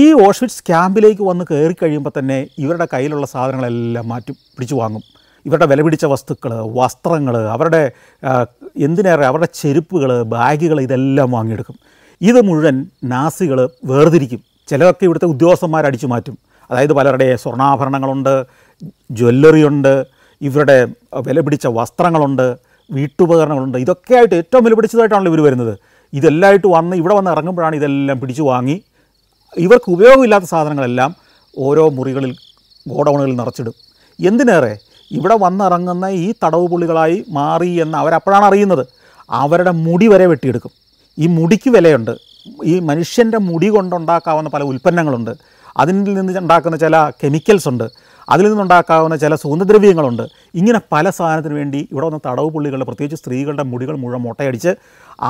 ഈ ഓഷ്വിറ്റ്സ് ക്യാമ്പിലേക്ക് വന്ന് കയറി കഴിയുമ്പോൾ തന്നെ ഇവരുടെ കയ്യിലുള്ള സാധനങ്ങളെല്ലാം മാറ്റി പിടിച്ചു വാങ്ങും ഇവരുടെ വില പിടിച്ച വസ്തുക്കൾ വസ്ത്രങ്ങൾ അവരുടെ എന്തിനേറെ അവരുടെ ചെരുപ്പുകൾ ബാഗുകൾ ഇതെല്ലാം വാങ്ങിയെടുക്കും ഇത് മുഴുവൻ നാസികൾ വേർതിരിക്കും ചിലതൊക്കെ ഇവിടുത്തെ ഉദ്യോഗസ്ഥന്മാരടിച്ചു മാറ്റും അതായത് പലരുടെ സ്വർണ്ണാഭരണങ്ങളുണ്ട് ജ്വല്ലറിയുണ്ട് ഇവരുടെ വില പിടിച്ച വസ്ത്രങ്ങളുണ്ട് വീട്ടുപകരണങ്ങളുണ്ട് ഇതൊക്കെയായിട്ട് ഏറ്റവും വില പിടിച്ചതായിട്ടാണല്ലോ ഇവർ വരുന്നത് ഇതെല്ലാമായിട്ട് വന്ന് ഇവിടെ വന്ന് ഇറങ്ങുമ്പോഴാണ് ഇതെല്ലാം പിടിച്ചു വാങ്ങി ഇവർക്ക് ഉപയോഗമില്ലാത്ത സാധനങ്ങളെല്ലാം ഓരോ മുറികളിൽ ഗോഡൗണുകളിൽ നിറച്ചിടും എന്തിനേറെ ഇവിടെ വന്നിറങ്ങുന്ന ഈ തടവ് പുള്ളികളായി മാറി എന്ന് അവരപ്പോഴാണ് അറിയുന്നത് അവരുടെ മുടി വരെ വെട്ടിയെടുക്കും ഈ മുടിക്ക് വിലയുണ്ട് ഈ മനുഷ്യൻ്റെ മുടി കൊണ്ടുണ്ടാക്കാവുന്ന പല ഉൽപ്പന്നങ്ങളുണ്ട് അതിൽ നിന്ന് ഉണ്ടാക്കുന്ന ചില കെമിക്കൽസ് ഉണ്ട് അതിൽ നിന്നുണ്ടാക്കാവുന്ന ചില സുഗന്ധദ്രവ്യങ്ങളുണ്ട് ഇങ്ങനെ പല സാധനത്തിന് വേണ്ടി ഇവിടെ വന്ന തടവ് പുള്ളികളുടെ പ്രത്യേകിച്ച് സ്ത്രീകളുടെ മുടികൾ മുഴുവൻ മുട്ടയടിച്ച്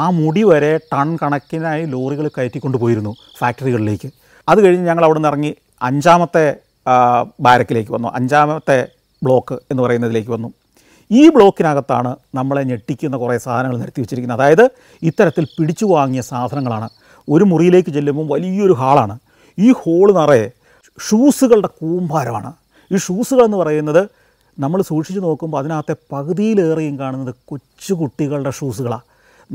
ആ മുടി വരെ ടൺ കണക്കിനായി ലോറികൾ കയറ്റിക്കൊണ്ട് പോയിരുന്നു ഫാക്ടറികളിലേക്ക് അത് കഴിഞ്ഞ് ഞങ്ങൾ അവിടെ നിന്ന് ഇറങ്ങി അഞ്ചാമത്തെ ബാരക്കിലേക്ക് വന്നു അഞ്ചാമത്തെ ബ്ലോക്ക് എന്ന് പറയുന്നതിലേക്ക് വന്നു ഈ ബ്ലോക്കിനകത്താണ് നമ്മളെ ഞെട്ടിക്കുന്ന കുറേ സാധനങ്ങൾ നിരത്തി വെച്ചിരിക്കുന്നത് അതായത് ഇത്തരത്തിൽ പിടിച്ചു വാങ്ങിയ സാധനങ്ങളാണ് ഒരു മുറിയിലേക്ക് ചെല്ലുമ്പോൾ വലിയൊരു ഹാളാണ് ഈ ഹോള് നിറയെ ഷൂസുകളുടെ കൂമ്പാരമാണ് ഈ ഷൂസുകൾ എന്ന് പറയുന്നത് നമ്മൾ സൂക്ഷിച്ച് നോക്കുമ്പോൾ അതിനകത്തെ പകുതിയിലേറെയും കാണുന്നത് കൊച്ചു കുട്ടികളുടെ ഷൂസുകളാണ്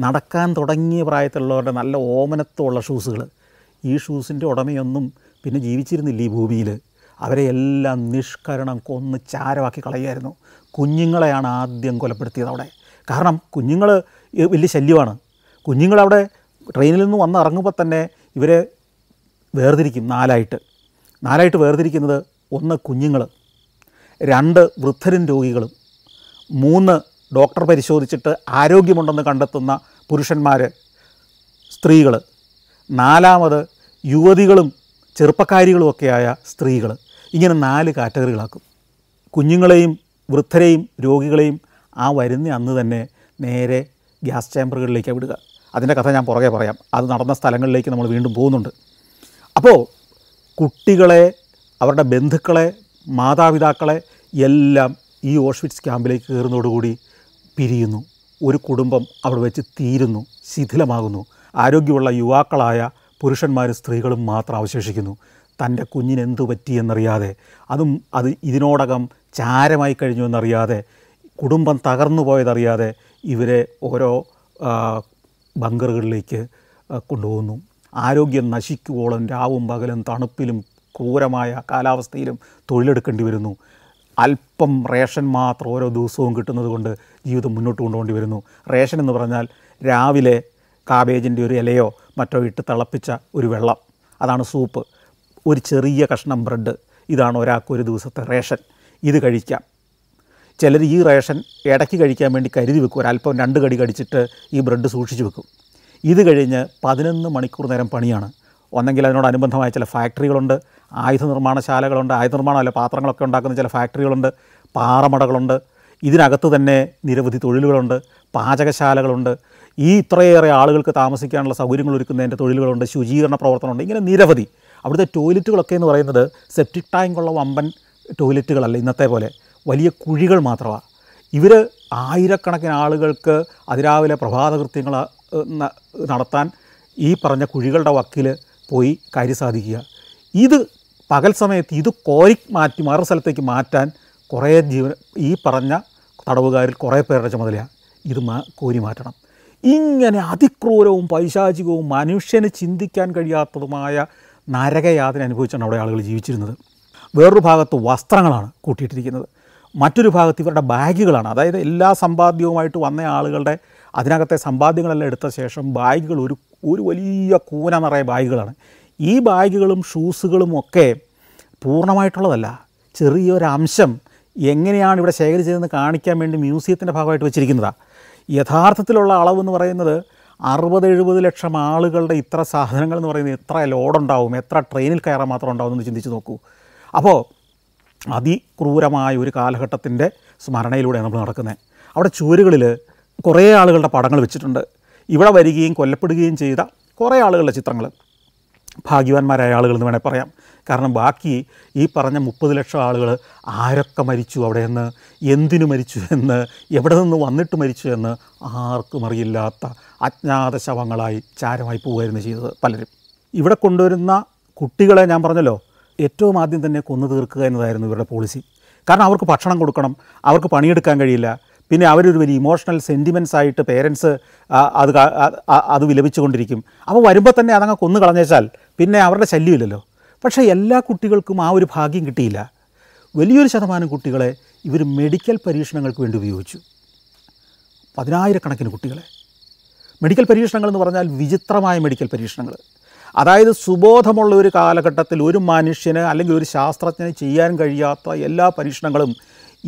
നടക്കാൻ തുടങ്ങിയ പ്രായത്തിലുള്ളവരുടെ നല്ല ഓമനത്തുള്ള ഷൂസുകൾ ഈ ഷൂസിൻ്റെ ഉടമയൊന്നും പിന്നെ ജീവിച്ചിരുന്നില്ല ഈ ഭൂമിയിൽ അവരെ എല്ലാം നിഷ്കരണം കൊന്ന് ചാരമാക്കി കളയായിരുന്നു കുഞ്ഞുങ്ങളെയാണ് ആദ്യം കൊലപ്പെടുത്തിയത് അവിടെ കാരണം കുഞ്ഞുങ്ങൾ വലിയ ശല്യമാണ് കുഞ്ഞുങ്ങളവിടെ ട്രെയിനിൽ നിന്ന് വന്ന് ഇറങ്ങുമ്പോൾ തന്നെ ഇവരെ വേർതിരിക്കും നാലായിട്ട് നാലായിട്ട് വേർതിരിക്കുന്നത് ഒന്ന് കുഞ്ഞുങ്ങൾ രണ്ട് വൃദ്ധരും രോഗികളും മൂന്ന് ഡോക്ടർ പരിശോധിച്ചിട്ട് ആരോഗ്യമുണ്ടെന്ന് കണ്ടെത്തുന്ന പുരുഷന്മാർ സ്ത്രീകൾ നാലാമത് യുവതികളും ചെറുപ്പക്കാരികളുമൊക്കെയായ സ്ത്രീകൾ ഇങ്ങനെ നാല് കാറ്റഗറികളാക്കും കുഞ്ഞുങ്ങളെയും വൃദ്ധരെയും രോഗികളെയും ആ വരുന്ന അന്ന് തന്നെ നേരെ ഗ്യാസ് ചേമ്പറുകളിലേക്ക് വിടുക അതിൻ്റെ കഥ ഞാൻ പുറകെ പറയാം അത് നടന്ന സ്ഥലങ്ങളിലേക്ക് നമ്മൾ വീണ്ടും പോകുന്നുണ്ട് അപ്പോൾ കുട്ടികളെ അവരുടെ ബന്ധുക്കളെ മാതാപിതാക്കളെ എല്ലാം ഈ ഓഷ്വിറ്റ്സ് ക്യാമ്പിലേക്ക് കയറുന്നതോടുകൂടി പിരിയുന്നു ഒരു കുടുംബം അവിടെ വെച്ച് തീരുന്നു ശിഥിലമാകുന്നു ആരോഗ്യമുള്ള യുവാക്കളായ പുരുഷന്മാരും സ്ത്രീകളും മാത്രം അവശേഷിക്കുന്നു തൻ്റെ കുഞ്ഞിനെന്തു പറ്റിയെന്നറിയാതെ അതും അത് ഇതിനോടകം ചാരമായി കഴിഞ്ഞു എന്നറിയാതെ കുടുംബം തകർന്നു പോയതറിയാതെ ഇവരെ ഓരോ ബങ്കറുകളിലേക്ക് കൊണ്ടുപോകുന്നു ആരോഗ്യം നശിക്കുവോളം രാവും പകലും തണുപ്പിലും ക്രൂരമായ കാലാവസ്ഥയിലും തൊഴിലെടുക്കേണ്ടി വരുന്നു അല്പം റേഷൻ മാത്രം ഓരോ ദിവസവും കിട്ടുന്നത് കൊണ്ട് ജീവിതം മുന്നോട്ട് കൊണ്ടുപോകേണ്ടി വരുന്നു റേഷൻ എന്ന് പറഞ്ഞാൽ രാവിലെ കാബേജിൻ്റെ ഒരു ഇലയോ മറ്റോ ഇട്ട് തിളപ്പിച്ച ഒരു വെള്ളം അതാണ് സൂപ്പ് ഒരു ചെറിയ കഷ്ണം ബ്രെഡ് ഇതാണ് ഒരാൾക്ക് ഒരു ദിവസത്തെ റേഷൻ ഇത് കഴിക്കാം ചിലർ ഈ റേഷൻ ഇടയ്ക്ക് കഴിക്കാൻ വേണ്ടി കരുതി വെക്കും ഒരല്പം രണ്ട് കടി കടിച്ചിട്ട് ഈ ബ്രെഡ് സൂക്ഷിച്ച് വെക്കും ഇത് കഴിഞ്ഞ് പതിനൊന്ന് മണിക്കൂർ നേരം പണിയാണ് ഒന്നെങ്കിൽ അതിനോടനുബന്ധമായ ചില ഫാക്ടറികളുണ്ട് ആയുധ നിർമ്മാണശാലകളുണ്ട് ആയുധ നിർമ്മാണം അല്ല പാത്രങ്ങളൊക്കെ ഉണ്ടാക്കുന്ന ചില ഫാക്ടറികളുണ്ട് പാറമടകളുണ്ട് ഇതിനകത്ത് തന്നെ നിരവധി തൊഴിലുകളുണ്ട് പാചകശാലകളുണ്ട് ഈ ഇത്രയേറെ ആളുകൾക്ക് താമസിക്കാനുള്ള സൗകര്യങ്ങൾ ഒരുക്കുന്നതിൻ്റെ തൊഴിലുകളുണ്ട് ശുചീകരണ പ്രവർത്തനമുണ്ട് ഇങ്ങനെ നിരവധി അവിടുത്തെ ടോയ്ലറ്റുകളൊക്കെ എന്ന് പറയുന്നത് സെപ്റ്റിക് ടാങ്കുള്ള വമ്പൻ ടോയ്ലറ്റുകളല്ല ഇന്നത്തെ പോലെ വലിയ കുഴികൾ മാത്രമാണ് ഇവർ ആയിരക്കണക്കിന് ആളുകൾക്ക് അതിരാവിലെ കൃത്യങ്ങൾ നടത്താൻ ഈ പറഞ്ഞ കുഴികളുടെ വക്കിൽ പോയി കാര്യം സാധിക്കുക ഇത് പകൽ സമയത്ത് ഇത് കോരി മാറ്റി മറു സ്ഥലത്തേക്ക് മാറ്റാൻ കുറേ ജീവൻ ഈ പറഞ്ഞ തടവുകാരിൽ കുറേ പേരുടെ ചുമതലയാണ് ഇത് മാ കോരി മാറ്റണം ഇങ്ങനെ അതിക്രൂരവും പൈശാചികവും മനുഷ്യന് ചിന്തിക്കാൻ കഴിയാത്തതുമായ നരകയാതന അനുഭവിച്ചാണ് അവിടെ ആളുകൾ ജീവിച്ചിരുന്നത് വേറൊരു ഭാഗത്ത് വസ്ത്രങ്ങളാണ് കൂട്ടിയിട്ടിരിക്കുന്നത് മറ്റൊരു ഭാഗത്ത് ഇവരുടെ ബാഗുകളാണ് അതായത് എല്ലാ സമ്പാദ്യവുമായിട്ട് വന്ന ആളുകളുടെ അതിനകത്തെ സമ്പാദ്യങ്ങളെല്ലാം എടുത്ത ശേഷം ബാഗുകൾ ഒരു ഒരു വലിയ കൂന നിറയെ ബാഗുകളാണ് ഈ ബാഗുകളും ഷൂസുകളും ഒക്കെ പൂർണ്ണമായിട്ടുള്ളതല്ല ചെറിയൊരംശം എങ്ങനെയാണ് ഇവിടെ ശേഖരിച്ചതെന്ന് കാണിക്കാൻ വേണ്ടി മ്യൂസിയത്തിൻ്റെ ഭാഗമായിട്ട് വെച്ചിരിക്കുന്നതാണ് യഥാർത്ഥത്തിലുള്ള അളവെന്ന് പറയുന്നത് അറുപത് എഴുപത് ലക്ഷം ആളുകളുടെ ഇത്ര സാധനങ്ങൾ എന്ന് പറയുന്നത് എത്ര ലോഡുണ്ടാവും എത്ര ട്രെയിനിൽ കയറാൻ മാത്രം ഉണ്ടാവും എന്ന് ചിന്തിച്ച് നോക്കൂ അപ്പോൾ അതിക്രൂരമായ ഒരു കാലഘട്ടത്തിൻ്റെ സ്മരണയിലൂടെയാണ് നമ്മൾ നടക്കുന്നത് അവിടെ ചുവരുകളിൽ കുറേ ആളുകളുടെ പടങ്ങൾ വെച്ചിട്ടുണ്ട് ഇവിടെ വരികയും കൊല്ലപ്പെടുകയും ചെയ്ത കുറേ ആളുകളുടെ ചിത്രങ്ങൾ ഭാഗ്യവാന്മാരായ ആളുകൾ എന്ന് വേണേൽ പറയാം കാരണം ബാക്കി ഈ പറഞ്ഞ മുപ്പത് ലക്ഷം ആളുകൾ ആരൊക്കെ മരിച്ചു അവിടെ നിന്ന് എന്തിനു മരിച്ചു എന്ന് എവിടെ നിന്ന് വന്നിട്ട് മരിച്ചു എന്ന് ആർക്കും അറിയില്ലാത്ത അജ്ഞാത ശവങ്ങളായി ചാരമായി പോവുകയായിരുന്നു ചെയ്തത് പലരും ഇവിടെ കൊണ്ടുവരുന്ന കുട്ടികളെ ഞാൻ പറഞ്ഞല്ലോ ഏറ്റവും ആദ്യം തന്നെ കൊന്നു തീർക്കുക എന്നതായിരുന്നു ഇവരുടെ പോളിസി കാരണം അവർക്ക് ഭക്ഷണം കൊടുക്കണം അവർക്ക് പണിയെടുക്കാൻ കഴിയില്ല പിന്നെ അവരൊരു വലിയ ഇമോഷണൽ സെൻറ്റിമെൻസ് ആയിട്ട് പേരൻസ് അത് അത് വിലപിച്ചുകൊണ്ടിരിക്കും അപ്പോൾ വരുമ്പോൾ തന്നെ അതങ്ങ് കൊന്നു കളഞ്ഞേച്ചാൽ പിന്നെ അവരുടെ ശല്യമില്ലല്ലോ പക്ഷേ എല്ലാ കുട്ടികൾക്കും ആ ഒരു ഭാഗ്യം കിട്ടിയില്ല വലിയൊരു ശതമാനം കുട്ടികളെ ഇവർ മെഡിക്കൽ പരീക്ഷണങ്ങൾക്ക് വേണ്ടി ഉപയോഗിച്ചു പതിനായിരക്കണക്കിന് കുട്ടികളെ മെഡിക്കൽ പരീക്ഷണങ്ങൾ എന്ന് പറഞ്ഞാൽ വിചിത്രമായ മെഡിക്കൽ പരീക്ഷണങ്ങൾ അതായത് സുബോധമുള്ള ഒരു കാലഘട്ടത്തിൽ ഒരു മനുഷ്യന് അല്ലെങ്കിൽ ഒരു ശാസ്ത്രജ്ഞന് ചെയ്യാൻ കഴിയാത്ത എല്ലാ പരീക്ഷണങ്ങളും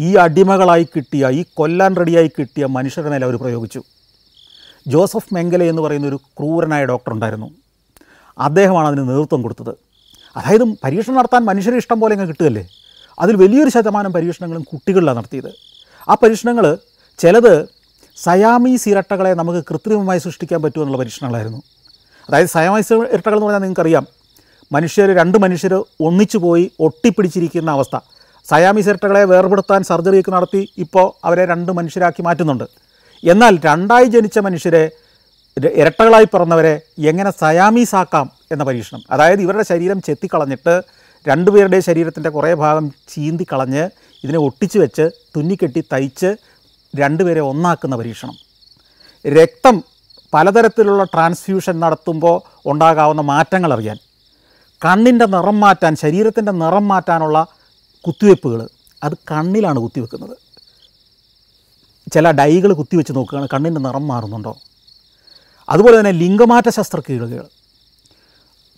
ഈ അടിമകളായി കിട്ടിയ ഈ കൊല്ലാൻ റെഡിയായി കിട്ടിയ മനുഷ്യരുടെ മേലെ അവർ പ്രയോഗിച്ചു ജോസഫ് മെങ്കലെ എന്ന് പറയുന്ന ഒരു ക്രൂരനായ ഡോക്ടർ ഉണ്ടായിരുന്നു അദ്ദേഹമാണ് അതിന് നേതൃത്വം കൊടുത്തത് അതായത് പരീക്ഷണം നടത്താൻ മനുഷ്യരെ ഇഷ്ടം പോലെ അങ്ങ് കിട്ടുകയല്ലേ അതിൽ വലിയൊരു ശതമാനം പരീക്ഷണങ്ങളും കുട്ടികളിലാണ് നടത്തിയത് ആ പരീക്ഷണങ്ങൾ ചിലത് സയാമീസ് ഇരട്ടകളെ നമുക്ക് കൃത്രിമമായി സൃഷ്ടിക്കാൻ പറ്റുമെന്നുള്ള പരീക്ഷണങ്ങളായിരുന്നു അതായത് സയാമീസ് ഇരട്ടകൾ എന്ന് പറഞ്ഞാൽ നിങ്ങൾക്കറിയാം മനുഷ്യർ രണ്ട് മനുഷ്യർ ഒന്നിച്ചു പോയി ഒട്ടിപ്പിടിച്ചിരിക്കുന്ന അവസ്ഥ സയാമി സിരട്ടകളെ വേർപെടുത്താൻ സർജറിയൊക്കെ നടത്തി ഇപ്പോൾ അവരെ രണ്ട് മനുഷ്യരാക്കി മാറ്റുന്നുണ്ട് എന്നാൽ രണ്ടായി ജനിച്ച മനുഷ്യരെ ഇരട്ടകളായി പിറന്നവരെ എങ്ങനെ സയാമീസാക്കാം എന്ന പരീക്ഷണം അതായത് ഇവരുടെ ശരീരം ചെത്തിക്കളഞ്ഞിട്ട് രണ്ടുപേരുടെ ശരീരത്തിൻ്റെ കുറേ ഭാഗം ചീന്തിക്കളഞ്ഞ് ഇതിനെ ഒട്ടിച്ചു വെച്ച് തുന്നിക്കെട്ടി തയ്ച്ച് രണ്ടുപേരെ ഒന്നാക്കുന്ന പരീക്ഷണം രക്തം പലതരത്തിലുള്ള ട്രാൻസ്ഫ്യൂഷൻ നടത്തുമ്പോൾ ഉണ്ടാകാവുന്ന മാറ്റങ്ങൾ അറിയാൻ കണ്ണിൻ്റെ നിറം മാറ്റാൻ ശരീരത്തിൻ്റെ നിറം മാറ്റാനുള്ള കുത്തിവയ്പ്പുകൾ അത് കണ്ണിലാണ് കുത്തിവെക്കുന്നത് ചില ഡൈകൾ കുത്തിവെച്ച് നോക്കുകയാണ് കണ്ണിൻ്റെ നിറം മാറുന്നുണ്ടോ അതുപോലെ തന്നെ ലിംഗമാറ്റ ശസ്ത്രക്രിയകൾ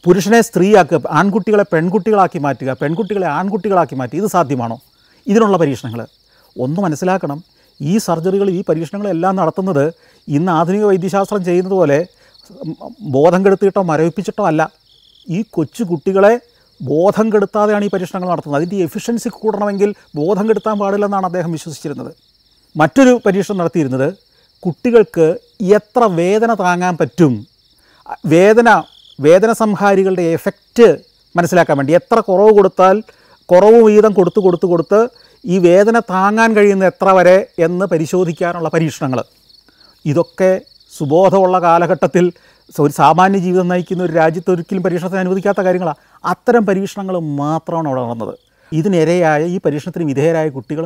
പുരുഷനെ സ്ത്രീയാക്കുക ആൺകുട്ടികളെ പെൺകുട്ടികളാക്കി മാറ്റുക പെൺകുട്ടികളെ ആൺകുട്ടികളാക്കി മാറ്റുക ഇത് സാധ്യമാണോ ഇതിനുള്ള പരീക്ഷണങ്ങൾ ഒന്ന് മനസ്സിലാക്കണം ഈ സർജറികൾ ഈ പരീക്ഷണങ്ങളെല്ലാം നടത്തുന്നത് ഇന്ന് ആധുനിക വൈദ്യശാസ്ത്രം ചെയ്യുന്നത് പോലെ ബോധം കെടുത്തിയിട്ടോ മരവിപ്പിച്ചിട്ടോ അല്ല ഈ കൊച്ചു കുട്ടികളെ ബോധം കെടുത്താതെയാണ് ഈ പരീക്ഷണങ്ങൾ നടത്തുന്നത് അതിൻ്റെ എഫിഷ്യൻസി കൂടണമെങ്കിൽ ബോധം കെടുത്താൻ പാടില്ലെന്നാണ് അദ്ദേഹം വിശ്വസിച്ചിരുന്നത് മറ്റൊരു പരീക്ഷണം നടത്തിയിരുന്നത് കുട്ടികൾക്ക് എത്ര വേദന താങ്ങാൻ പറ്റും വേദന വേദന സംഹാരികളുടെ എഫക്റ്റ് മനസ്സിലാക്കാൻ വേണ്ടി എത്ര കുറവ് കൊടുത്താൽ കുറവ് വീതം കൊടുത്ത് കൊടുത്ത് കൊടുത്ത് ഈ വേദന താങ്ങാൻ കഴിയുന്ന എത്ര വരെ എന്ന് പരിശോധിക്കാനുള്ള പരീക്ഷണങ്ങൾ ഇതൊക്കെ സുബോധമുള്ള കാലഘട്ടത്തിൽ ഒരു സാമാന്യ ജീവിതം നയിക്കുന്ന ഒരു രാജ്യത്ത് ഒരിക്കലും പരീക്ഷണത്തിന് അനുവദിക്കാത്ത കാര്യങ്ങളാണ് അത്തരം പരീക്ഷണങ്ങൾ മാത്രമാണ് അവിടെ നടന്നത് ഇതിനിരയായ ഈ പരീക്ഷണത്തിന് വിധേയരായ കുട്ടികൾ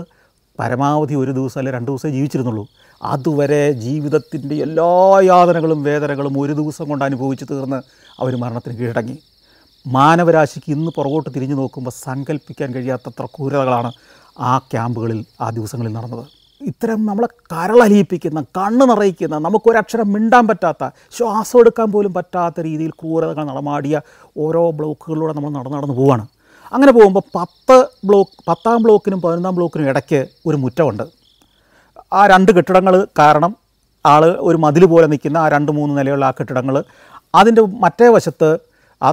പരമാവധി ഒരു ദിവസം അല്ലെങ്കിൽ രണ്ട് ദിവസമേ ജീവിച്ചിരുന്നുള്ളൂ അതുവരെ ജീവിതത്തിൻ്റെ എല്ലാ യാതനകളും വേദനകളും ഒരു ദിവസം കൊണ്ട് അനുഭവിച്ച് തീർന്ന് അവർ മരണത്തിന് കീഴടങ്ങി മാനവരാശിക്ക് ഇന്ന് പുറകോട്ട് തിരിഞ്ഞു നോക്കുമ്പോൾ സങ്കല്പിക്കാൻ കഴിയാത്തത്ര ക്രൂരതകളാണ് ആ ക്യാമ്പുകളിൽ ആ ദിവസങ്ങളിൽ നടന്നത് ഇത്തരം നമ്മളെ കരളലിയിപ്പിക്കുന്ന കണ്ണ് നിറയിക്കുന്ന നമുക്കൊരക്ഷരം മിണ്ടാൻ പറ്റാത്ത ശ്വാസം എടുക്കാൻ പോലും പറ്റാത്ത രീതിയിൽ ക്രൂരതകൾ നടമാടിയ ഓരോ ബ്ലോക്കുകളിലൂടെ നമ്മൾ നടന്ന് നടന്ന് പോവുകയാണ് അങ്ങനെ പോകുമ്പോൾ പത്ത് ബ്ലോക്ക് പത്താം ബ്ലോക്കിനും പതിനൊന്നാം ബ്ലോക്കിനും ഇടയ്ക്ക് ഒരു മുറ്റമുണ്ട് ആ രണ്ട് കെട്ടിടങ്ങൾ കാരണം ആൾ ഒരു മതിൽ പോലെ നിൽക്കുന്ന ആ രണ്ട് മൂന്ന് നിലയുള്ള ആ കെട്ടിടങ്ങൾ അതിൻ്റെ മറ്റേ വശത്ത് ആ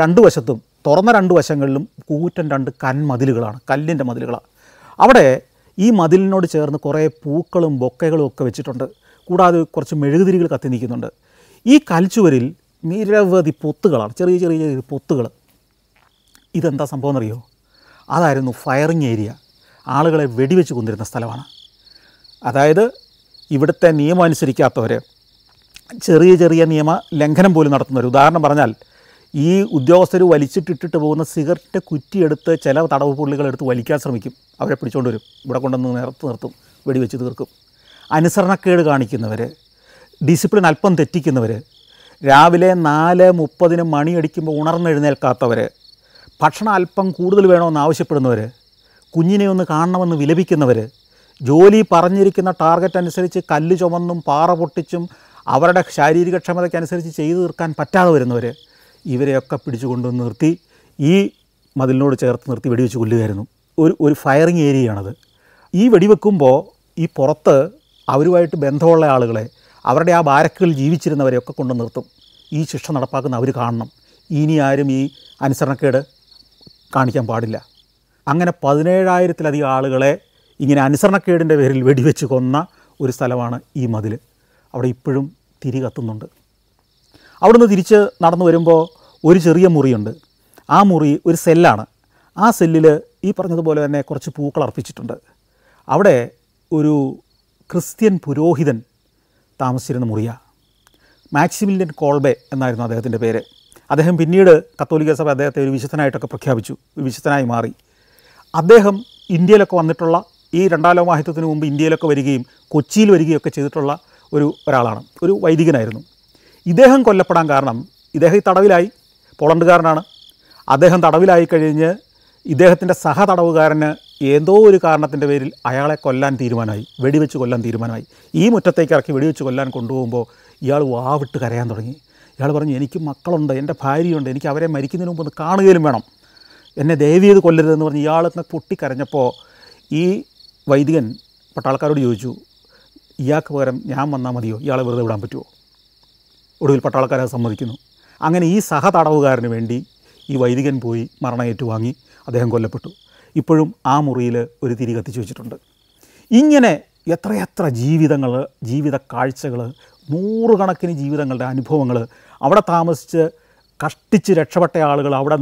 രണ്ട് വശത്തും തുറന്ന രണ്ട് വശങ്ങളിലും കൂറ്റൻ രണ്ട് കന്മതിലുകളാണ് കല്ലിൻ്റെ മതിലുകളാണ് അവിടെ ഈ മതിലിനോട് ചേർന്ന് കുറേ പൂക്കളും ബൊക്കകളും ഒക്കെ വെച്ചിട്ടുണ്ട് കൂടാതെ കുറച്ച് മെഴുകുതിരികൾ കത്തി നിൽക്കുന്നുണ്ട് ഈ കൽച്ചുവരിൽ നിരവധി പൊത്തുകളാണ് ചെറിയ ചെറിയ ചെറിയ പൊത്തുകൾ ഇതെന്താ സംഭവം എന്നറിയോ അതായിരുന്നു ഫയറിംഗ് ഏരിയ ആളുകളെ വെടിവെച്ച് കൊന്നിരുന്ന സ്ഥലമാണ് അതായത് ഇവിടുത്തെ നിയമം അനുസരിക്കാത്തവർ ചെറിയ ചെറിയ നിയമ ലംഘനം പോലും നടത്തുന്നവർ ഉദാഹരണം പറഞ്ഞാൽ ഈ ഉദ്യോഗസ്ഥർ വലിച്ചിട്ടിട്ടിട്ട് പോകുന്ന സിഗരറ്റ് കുറ്റിയെടുത്ത് ചില തടവ് പുള്ളികളെടുത്ത് വലിക്കാൻ ശ്രമിക്കും അവരെ പിടിച്ചുകൊണ്ട് വരും ഇവിടെ കൊണ്ടുവന്ന് നിരത്ത് നിർത്തും വെടിവെച്ച് തീർക്കും അനുസരണക്കേട് കാണിക്കുന്നവർ ഡിസിപ്ലിൻ അല്പം തെറ്റിക്കുന്നവർ രാവിലെ നാല് മുപ്പതിന് മണിയടിക്കുമ്പോൾ ഉണർന്നെഴുന്നേൽക്കാത്തവർ ഭക്ഷണം അല്പം കൂടുതൽ വേണമെന്ന് ആവശ്യപ്പെടുന്നവർ കുഞ്ഞിനെ ഒന്ന് കാണണമെന്ന് വിലപിക്കുന്നവർ ജോലി പറഞ്ഞിരിക്കുന്ന ടാർഗറ്റ് അനുസരിച്ച് കല്ല് ചുമന്നും പാറ പൊട്ടിച്ചും അവരുടെ ശാരീരികക്ഷമതയ്ക്കനുസരിച്ച് ചെയ്തു തീർക്കാൻ പറ്റാതെ വരുന്നവർ ഇവരെയൊക്കെ പിടിച്ചു കൊണ്ടുവന്ന് നിർത്തി ഈ മതിലിനോട് ചേർത്ത് നിർത്തി വെടിവെച്ച് കൊല്ലുകയായിരുന്നു ഒരു ഒരു ഫയറിങ് ഏരിയയാണത് ഈ വെടിവെക്കുമ്പോൾ ഈ പുറത്ത് അവരുമായിട്ട് ബന്ധമുള്ള ആളുകളെ അവരുടെ ആ ബാരക്കുകളിൽ ജീവിച്ചിരുന്നവരെയൊക്കെ കൊണ്ടു നിർത്തും ഈ ശിക്ഷ നടപ്പാക്കുന്ന അവർ കാണണം ഇനി ആരും ഈ അനുസരണക്കേട് കാണിക്കാൻ പാടില്ല അങ്ങനെ പതിനേഴായിരത്തിലധികം ആളുകളെ ഇങ്ങനെ അനുസരണക്കേടിൻ്റെ പേരിൽ വെടിവെച്ച് കൊന്ന ഒരു സ്ഥലമാണ് ഈ മതിൽ അവിടെ ഇപ്പോഴും തിരി കത്തുന്നുണ്ട് അവിടുന്ന് തിരിച്ച് നടന്നു വരുമ്പോൾ ഒരു ചെറിയ മുറിയുണ്ട് ആ മുറി ഒരു സെല്ലാണ് ആ സെല്ലിൽ ഈ പറഞ്ഞതുപോലെ തന്നെ കുറച്ച് പൂക്കൾ അർപ്പിച്ചിട്ടുണ്ട് അവിടെ ഒരു ക്രിസ്ത്യൻ പുരോഹിതൻ താമസിച്ചിരുന്ന മുറിയ മാക്സിമിലിയൻ കോൾബെ എന്നായിരുന്നു അദ്ദേഹത്തിൻ്റെ പേര് അദ്ദേഹം പിന്നീട് കത്തോലിക്ക സഭ അദ്ദേഹത്തെ ഒരു വിശുദ്ധനായിട്ടൊക്കെ പ്രഖ്യാപിച്ചു ഒരു വിശുദ്ധനായി മാറി അദ്ദേഹം ഇന്ത്യയിലൊക്കെ വന്നിട്ടുള്ള ഈ രണ്ടാം ലോകമാഹിത്വത്തിന് മുമ്പ് ഇന്ത്യയിലൊക്കെ വരികയും കൊച്ചിയിൽ വരികയൊക്കെ ചെയ്തിട്ടുള്ള ഒരു ഒരാളാണ് ഒരു വൈദികനായിരുന്നു ഇദ്ദേഹം കൊല്ലപ്പെടാൻ കാരണം ഇദ്ദേഹം ഈ തടവിലായി പോളണ്ടുകാരനാണ് അദ്ദേഹം തടവിലായി കഴിഞ്ഞ് ഇദ്ദേഹത്തിൻ്റെ തടവുകാരന് ഏതോ ഒരു കാരണത്തിൻ്റെ പേരിൽ അയാളെ കൊല്ലാൻ തീരുമാനമായി വെടിവെച്ച് കൊല്ലാൻ തീരുമാനമായി ഈ മുറ്റത്തേക്ക് ഇറക്കി വെടിവെച്ച് കൊല്ലാൻ കൊണ്ടുപോകുമ്പോൾ ഇയാൾ വാവിട്ട് കരയാൻ തുടങ്ങി ഇയാൾ പറഞ്ഞു എനിക്ക് മക്കളുണ്ട് എൻ്റെ ഭാര്യയുണ്ട് എനിക്ക് അവരെ മരിക്കുന്നതിന് മുമ്പ് ഒന്ന് കാണുകയും വേണം എന്നെ ദയവ് ചെയ്ത് കൊല്ലരുതെന്ന് പറഞ്ഞ് ഇയാൾ പൊട്ടിക്കരഞ്ഞപ്പോൾ ഈ വൈദികൻ പട്ടാൾക്കാരോട് ചോദിച്ചു ഇയാൾക്ക് പകരം ഞാൻ വന്നാൽ മതിയോ ഇയാളെ വെറുതെ വിടാൻ പറ്റുമോ ഒടുവിൽ പട്ടാളക്കാരെ സമ്മതിക്കുന്നു അങ്ങനെ ഈ സഹതടവുകാരന് വേണ്ടി ഈ വൈദികൻ പോയി മരണം ഏറ്റുവാങ്ങി അദ്ദേഹം കൊല്ലപ്പെട്ടു ഇപ്പോഴും ആ മുറിയിൽ ഒരു തിരി കത്തിച്ചു വെച്ചിട്ടുണ്ട് ഇങ്ങനെ എത്രയെത്ര ജീവിതങ്ങൾ ജീവിത കാഴ്ചകൾ നൂറുകണക്കിന് ജീവിതങ്ങളുടെ അനുഭവങ്ങൾ അവിടെ താമസിച്ച് കഷ്ടിച്ച് രക്ഷപ്പെട്ട ആളുകൾ അവിടെ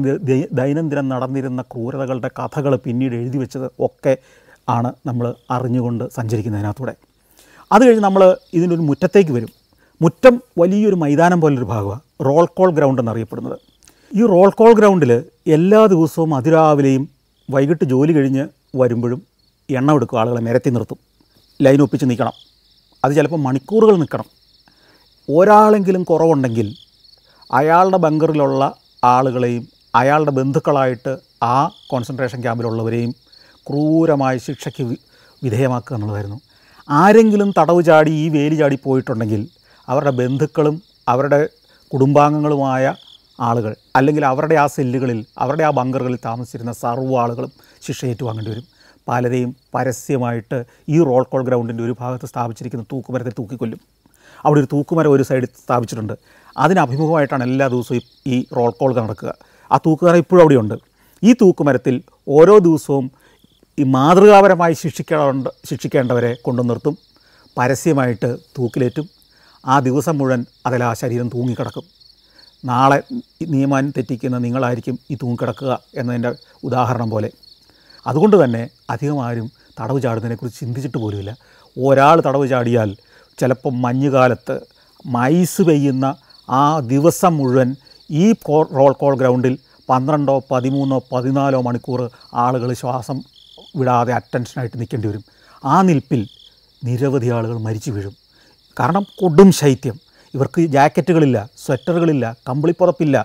ദൈനംദിനം നടന്നിരുന്ന ക്രൂരതകളുടെ കഥകൾ പിന്നീട് എഴുതി വെച്ചത് ഒക്കെ ആണ് നമ്മൾ അറിഞ്ഞുകൊണ്ട് സഞ്ചരിക്കുന്നതിനകത്തൂടെ അത് കഴിഞ്ഞ് നമ്മൾ ഇതിൻ്റെ ഒരു മുറ്റത്തേക്ക് വരും മുറ്റം വലിയൊരു മൈതാനം പോലൊരു ഭാഗമാണ് റോൾ കോൾ ഗ്രൗണ്ട് എന്നറിയപ്പെടുന്നത് ഈ റോൾ കോൾ ഗ്രൗണ്ടിൽ എല്ലാ ദിവസവും അതിരാവിലെയും വൈകിട്ട് ജോലി കഴിഞ്ഞ് വരുമ്പോഴും എണ്ണം എടുക്കും ആളുകളെ നിരത്തി നിർത്തും ലൈൻ ഒപ്പിച്ച് നിൽക്കണം അത് ചിലപ്പോൾ മണിക്കൂറുകൾ നിൽക്കണം ഒരാളെങ്കിലും കുറവുണ്ടെങ്കിൽ അയാളുടെ ബങ്കറിലുള്ള ആളുകളെയും അയാളുടെ ബന്ധുക്കളായിട്ട് ആ കോൺസെൻട്രേഷൻ ക്യാമ്പിലുള്ളവരെയും ക്രൂരമായ ശിക്ഷയ്ക്ക് വിധേയമാക്കുക എന്നുള്ളതായിരുന്നു ആരെങ്കിലും തടവ് ചാടി ഈ വേലി ചാടി പോയിട്ടുണ്ടെങ്കിൽ അവരുടെ ബന്ധുക്കളും അവരുടെ കുടുംബാംഗങ്ങളുമായ ആളുകൾ അല്ലെങ്കിൽ അവരുടെ ആ സെല്ലുകളിൽ അവരുടെ ആ ബങ്കറുകളിൽ താമസിച്ചിരുന്ന സർവ്വ ആളുകളും ശിക്ഷ ഏറ്റുവാങ്ങേണ്ടി വരും പലരെയും പരസ്യമായിട്ട് ഈ റോൾ കോൾ ഗ്രൗണ്ടിൻ്റെ ഒരു ഭാഗത്ത് സ്ഥാപിച്ചിരിക്കുന്ന തൂക്കുമരത്തിൽ തൂക്കിക്കൊല്ലും അവിടെ ഒരു തൂക്കുമരം ഒരു സൈഡിൽ സ്ഥാപിച്ചിട്ടുണ്ട് അതിനഭിമുഖമായിട്ടാണ് അഭിമുഖമായിട്ടാണ് എല്ലാ ദിവസവും ഈ റോൾ കോൾ നടക്കുക ആ തൂക്കുമരം ഇപ്പോഴും അവിടെയുണ്ട് ഈ തൂക്കുമരത്തിൽ ഓരോ ദിവസവും ഈ മാതൃകാപരമായി ശിക്ഷിക്കേണ്ട ശിക്ഷിക്കേണ്ടവരെ കൊണ്ടു നിർത്തും പരസ്യമായിട്ട് തൂക്കിലേറ്റും ആ ദിവസം മുഴുവൻ അതിൽ ആ ശരീരം തൂങ്ങിക്കിടക്കും നാളെ നിയമം തെറ്റിക്കുന്ന നിങ്ങളായിരിക്കും ഈ തൂങ്ങിക്കിടക്കുക എന്നതിൻ്റെ ഉദാഹരണം പോലെ അതുകൊണ്ട് തന്നെ അധികം ആരും തടവ് ചാടുന്നതിനെക്കുറിച്ച് ചിന്തിച്ചിട്ട് പോലുമില്ല ഒരാൾ തടവ് ചാടിയാൽ ചിലപ്പം മഞ്ഞുകാലത്ത് മൈസ് പെയ്യുന്ന ആ ദിവസം മുഴുവൻ ഈ റോൾ കോൾ ഗ്രൗണ്ടിൽ പന്ത്രണ്ടോ പതിമൂന്നോ പതിനാലോ മണിക്കൂർ ആളുകൾ ശ്വാസം വിടാതെ അറ്റൻഷനായിട്ട് നിൽക്കേണ്ടി വരും ആ നിൽപ്പിൽ നിരവധി ആളുകൾ മരിച്ചു വീഴും കാരണം കൊടും ശൈത്യം ഇവർക്ക് ജാക്കറ്റുകളില്ല സ്വെറ്ററുകളില്ല കമ്പിളിപ്പുറപ്പില്ല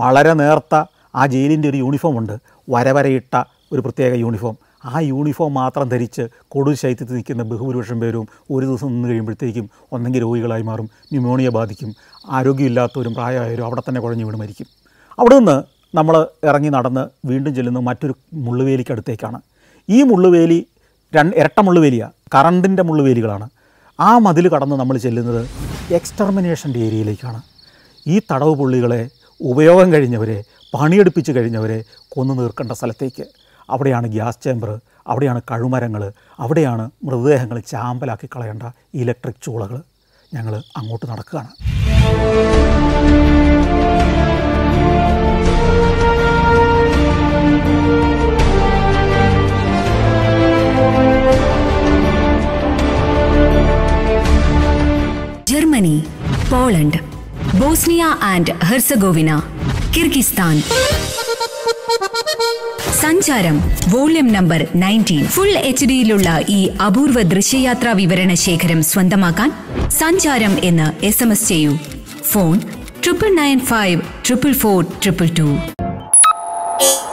വളരെ നേർത്ത ആ ജയിലിൻ്റെ ഒരു യൂണിഫോം ഉണ്ട് വരവരയിട്ട ഒരു പ്രത്യേക യൂണിഫോം ആ യൂണിഫോം മാത്രം ധരിച്ച് കൊടും ശൈത്യത്തിൽ നിൽക്കുന്ന ബഹുഭൂരിപക്ഷം പേരും ഒരു ദിവസം നിന്ന് കഴിയുമ്പോഴത്തേക്കും ഒന്നെങ്കിൽ രോഗികളായി മാറും ന്യൂമോണിയ ബാധിക്കും ആരോഗ്യമില്ലാത്തവരും പ്രായമായവരും അവിടെ തന്നെ കുഴഞ്ഞു വീണ് മരിക്കും അവിടെ നിന്ന് നമ്മൾ ഇറങ്ങി നടന്ന് വീണ്ടും ചെല്ലുന്ന മറ്റൊരു മുള്ളുവേലിക്കടുത്തേക്കാണ് ഈ മുള്ളുവേലി രണ്ട് ഇരട്ട മുള്ളുവേലിയാണ് കറണ്ടിൻ്റെ മുള്ളുവേലികളാണ് ആ മതിൽ കടന്ന് നമ്മൾ ചെല്ലുന്നത് എക്സ്റ്റർമിനേഷൻ്റെ ഏരിയയിലേക്കാണ് ഈ തടവ് പുള്ളികളെ ഉപയോഗം കഴിഞ്ഞവരെ പണിയെടുപ്പിച്ച് കഴിഞ്ഞവരെ കൊന്നു നീർക്കേണ്ട സ്ഥലത്തേക്ക് അവിടെയാണ് ഗ്യാസ് ചേമ്പർ അവിടെയാണ് കഴുമരങ്ങൾ അവിടെയാണ് മൃതദേഹങ്ങൾ ചാമ്പലാക്കി കളയേണ്ട ഇലക്ട്രിക് ചൂളകൾ ഞങ്ങൾ അങ്ങോട്ട് നടക്കുകയാണ് thank you Germany Poland Bosnia and Herzegovina Kyrgyzstan Sancharam volume number nineteen full H ഡിയിലുള്ള ഈ അപൂർവ ദൃശ്യയാത്രാ വിവരണ ശേഖരം സ്വന്തമാക്കാൻ സഞ്ചാരം എന്ന് എസ് എം എസ് ചെയ്യൂ phone triple nine five triple four triple to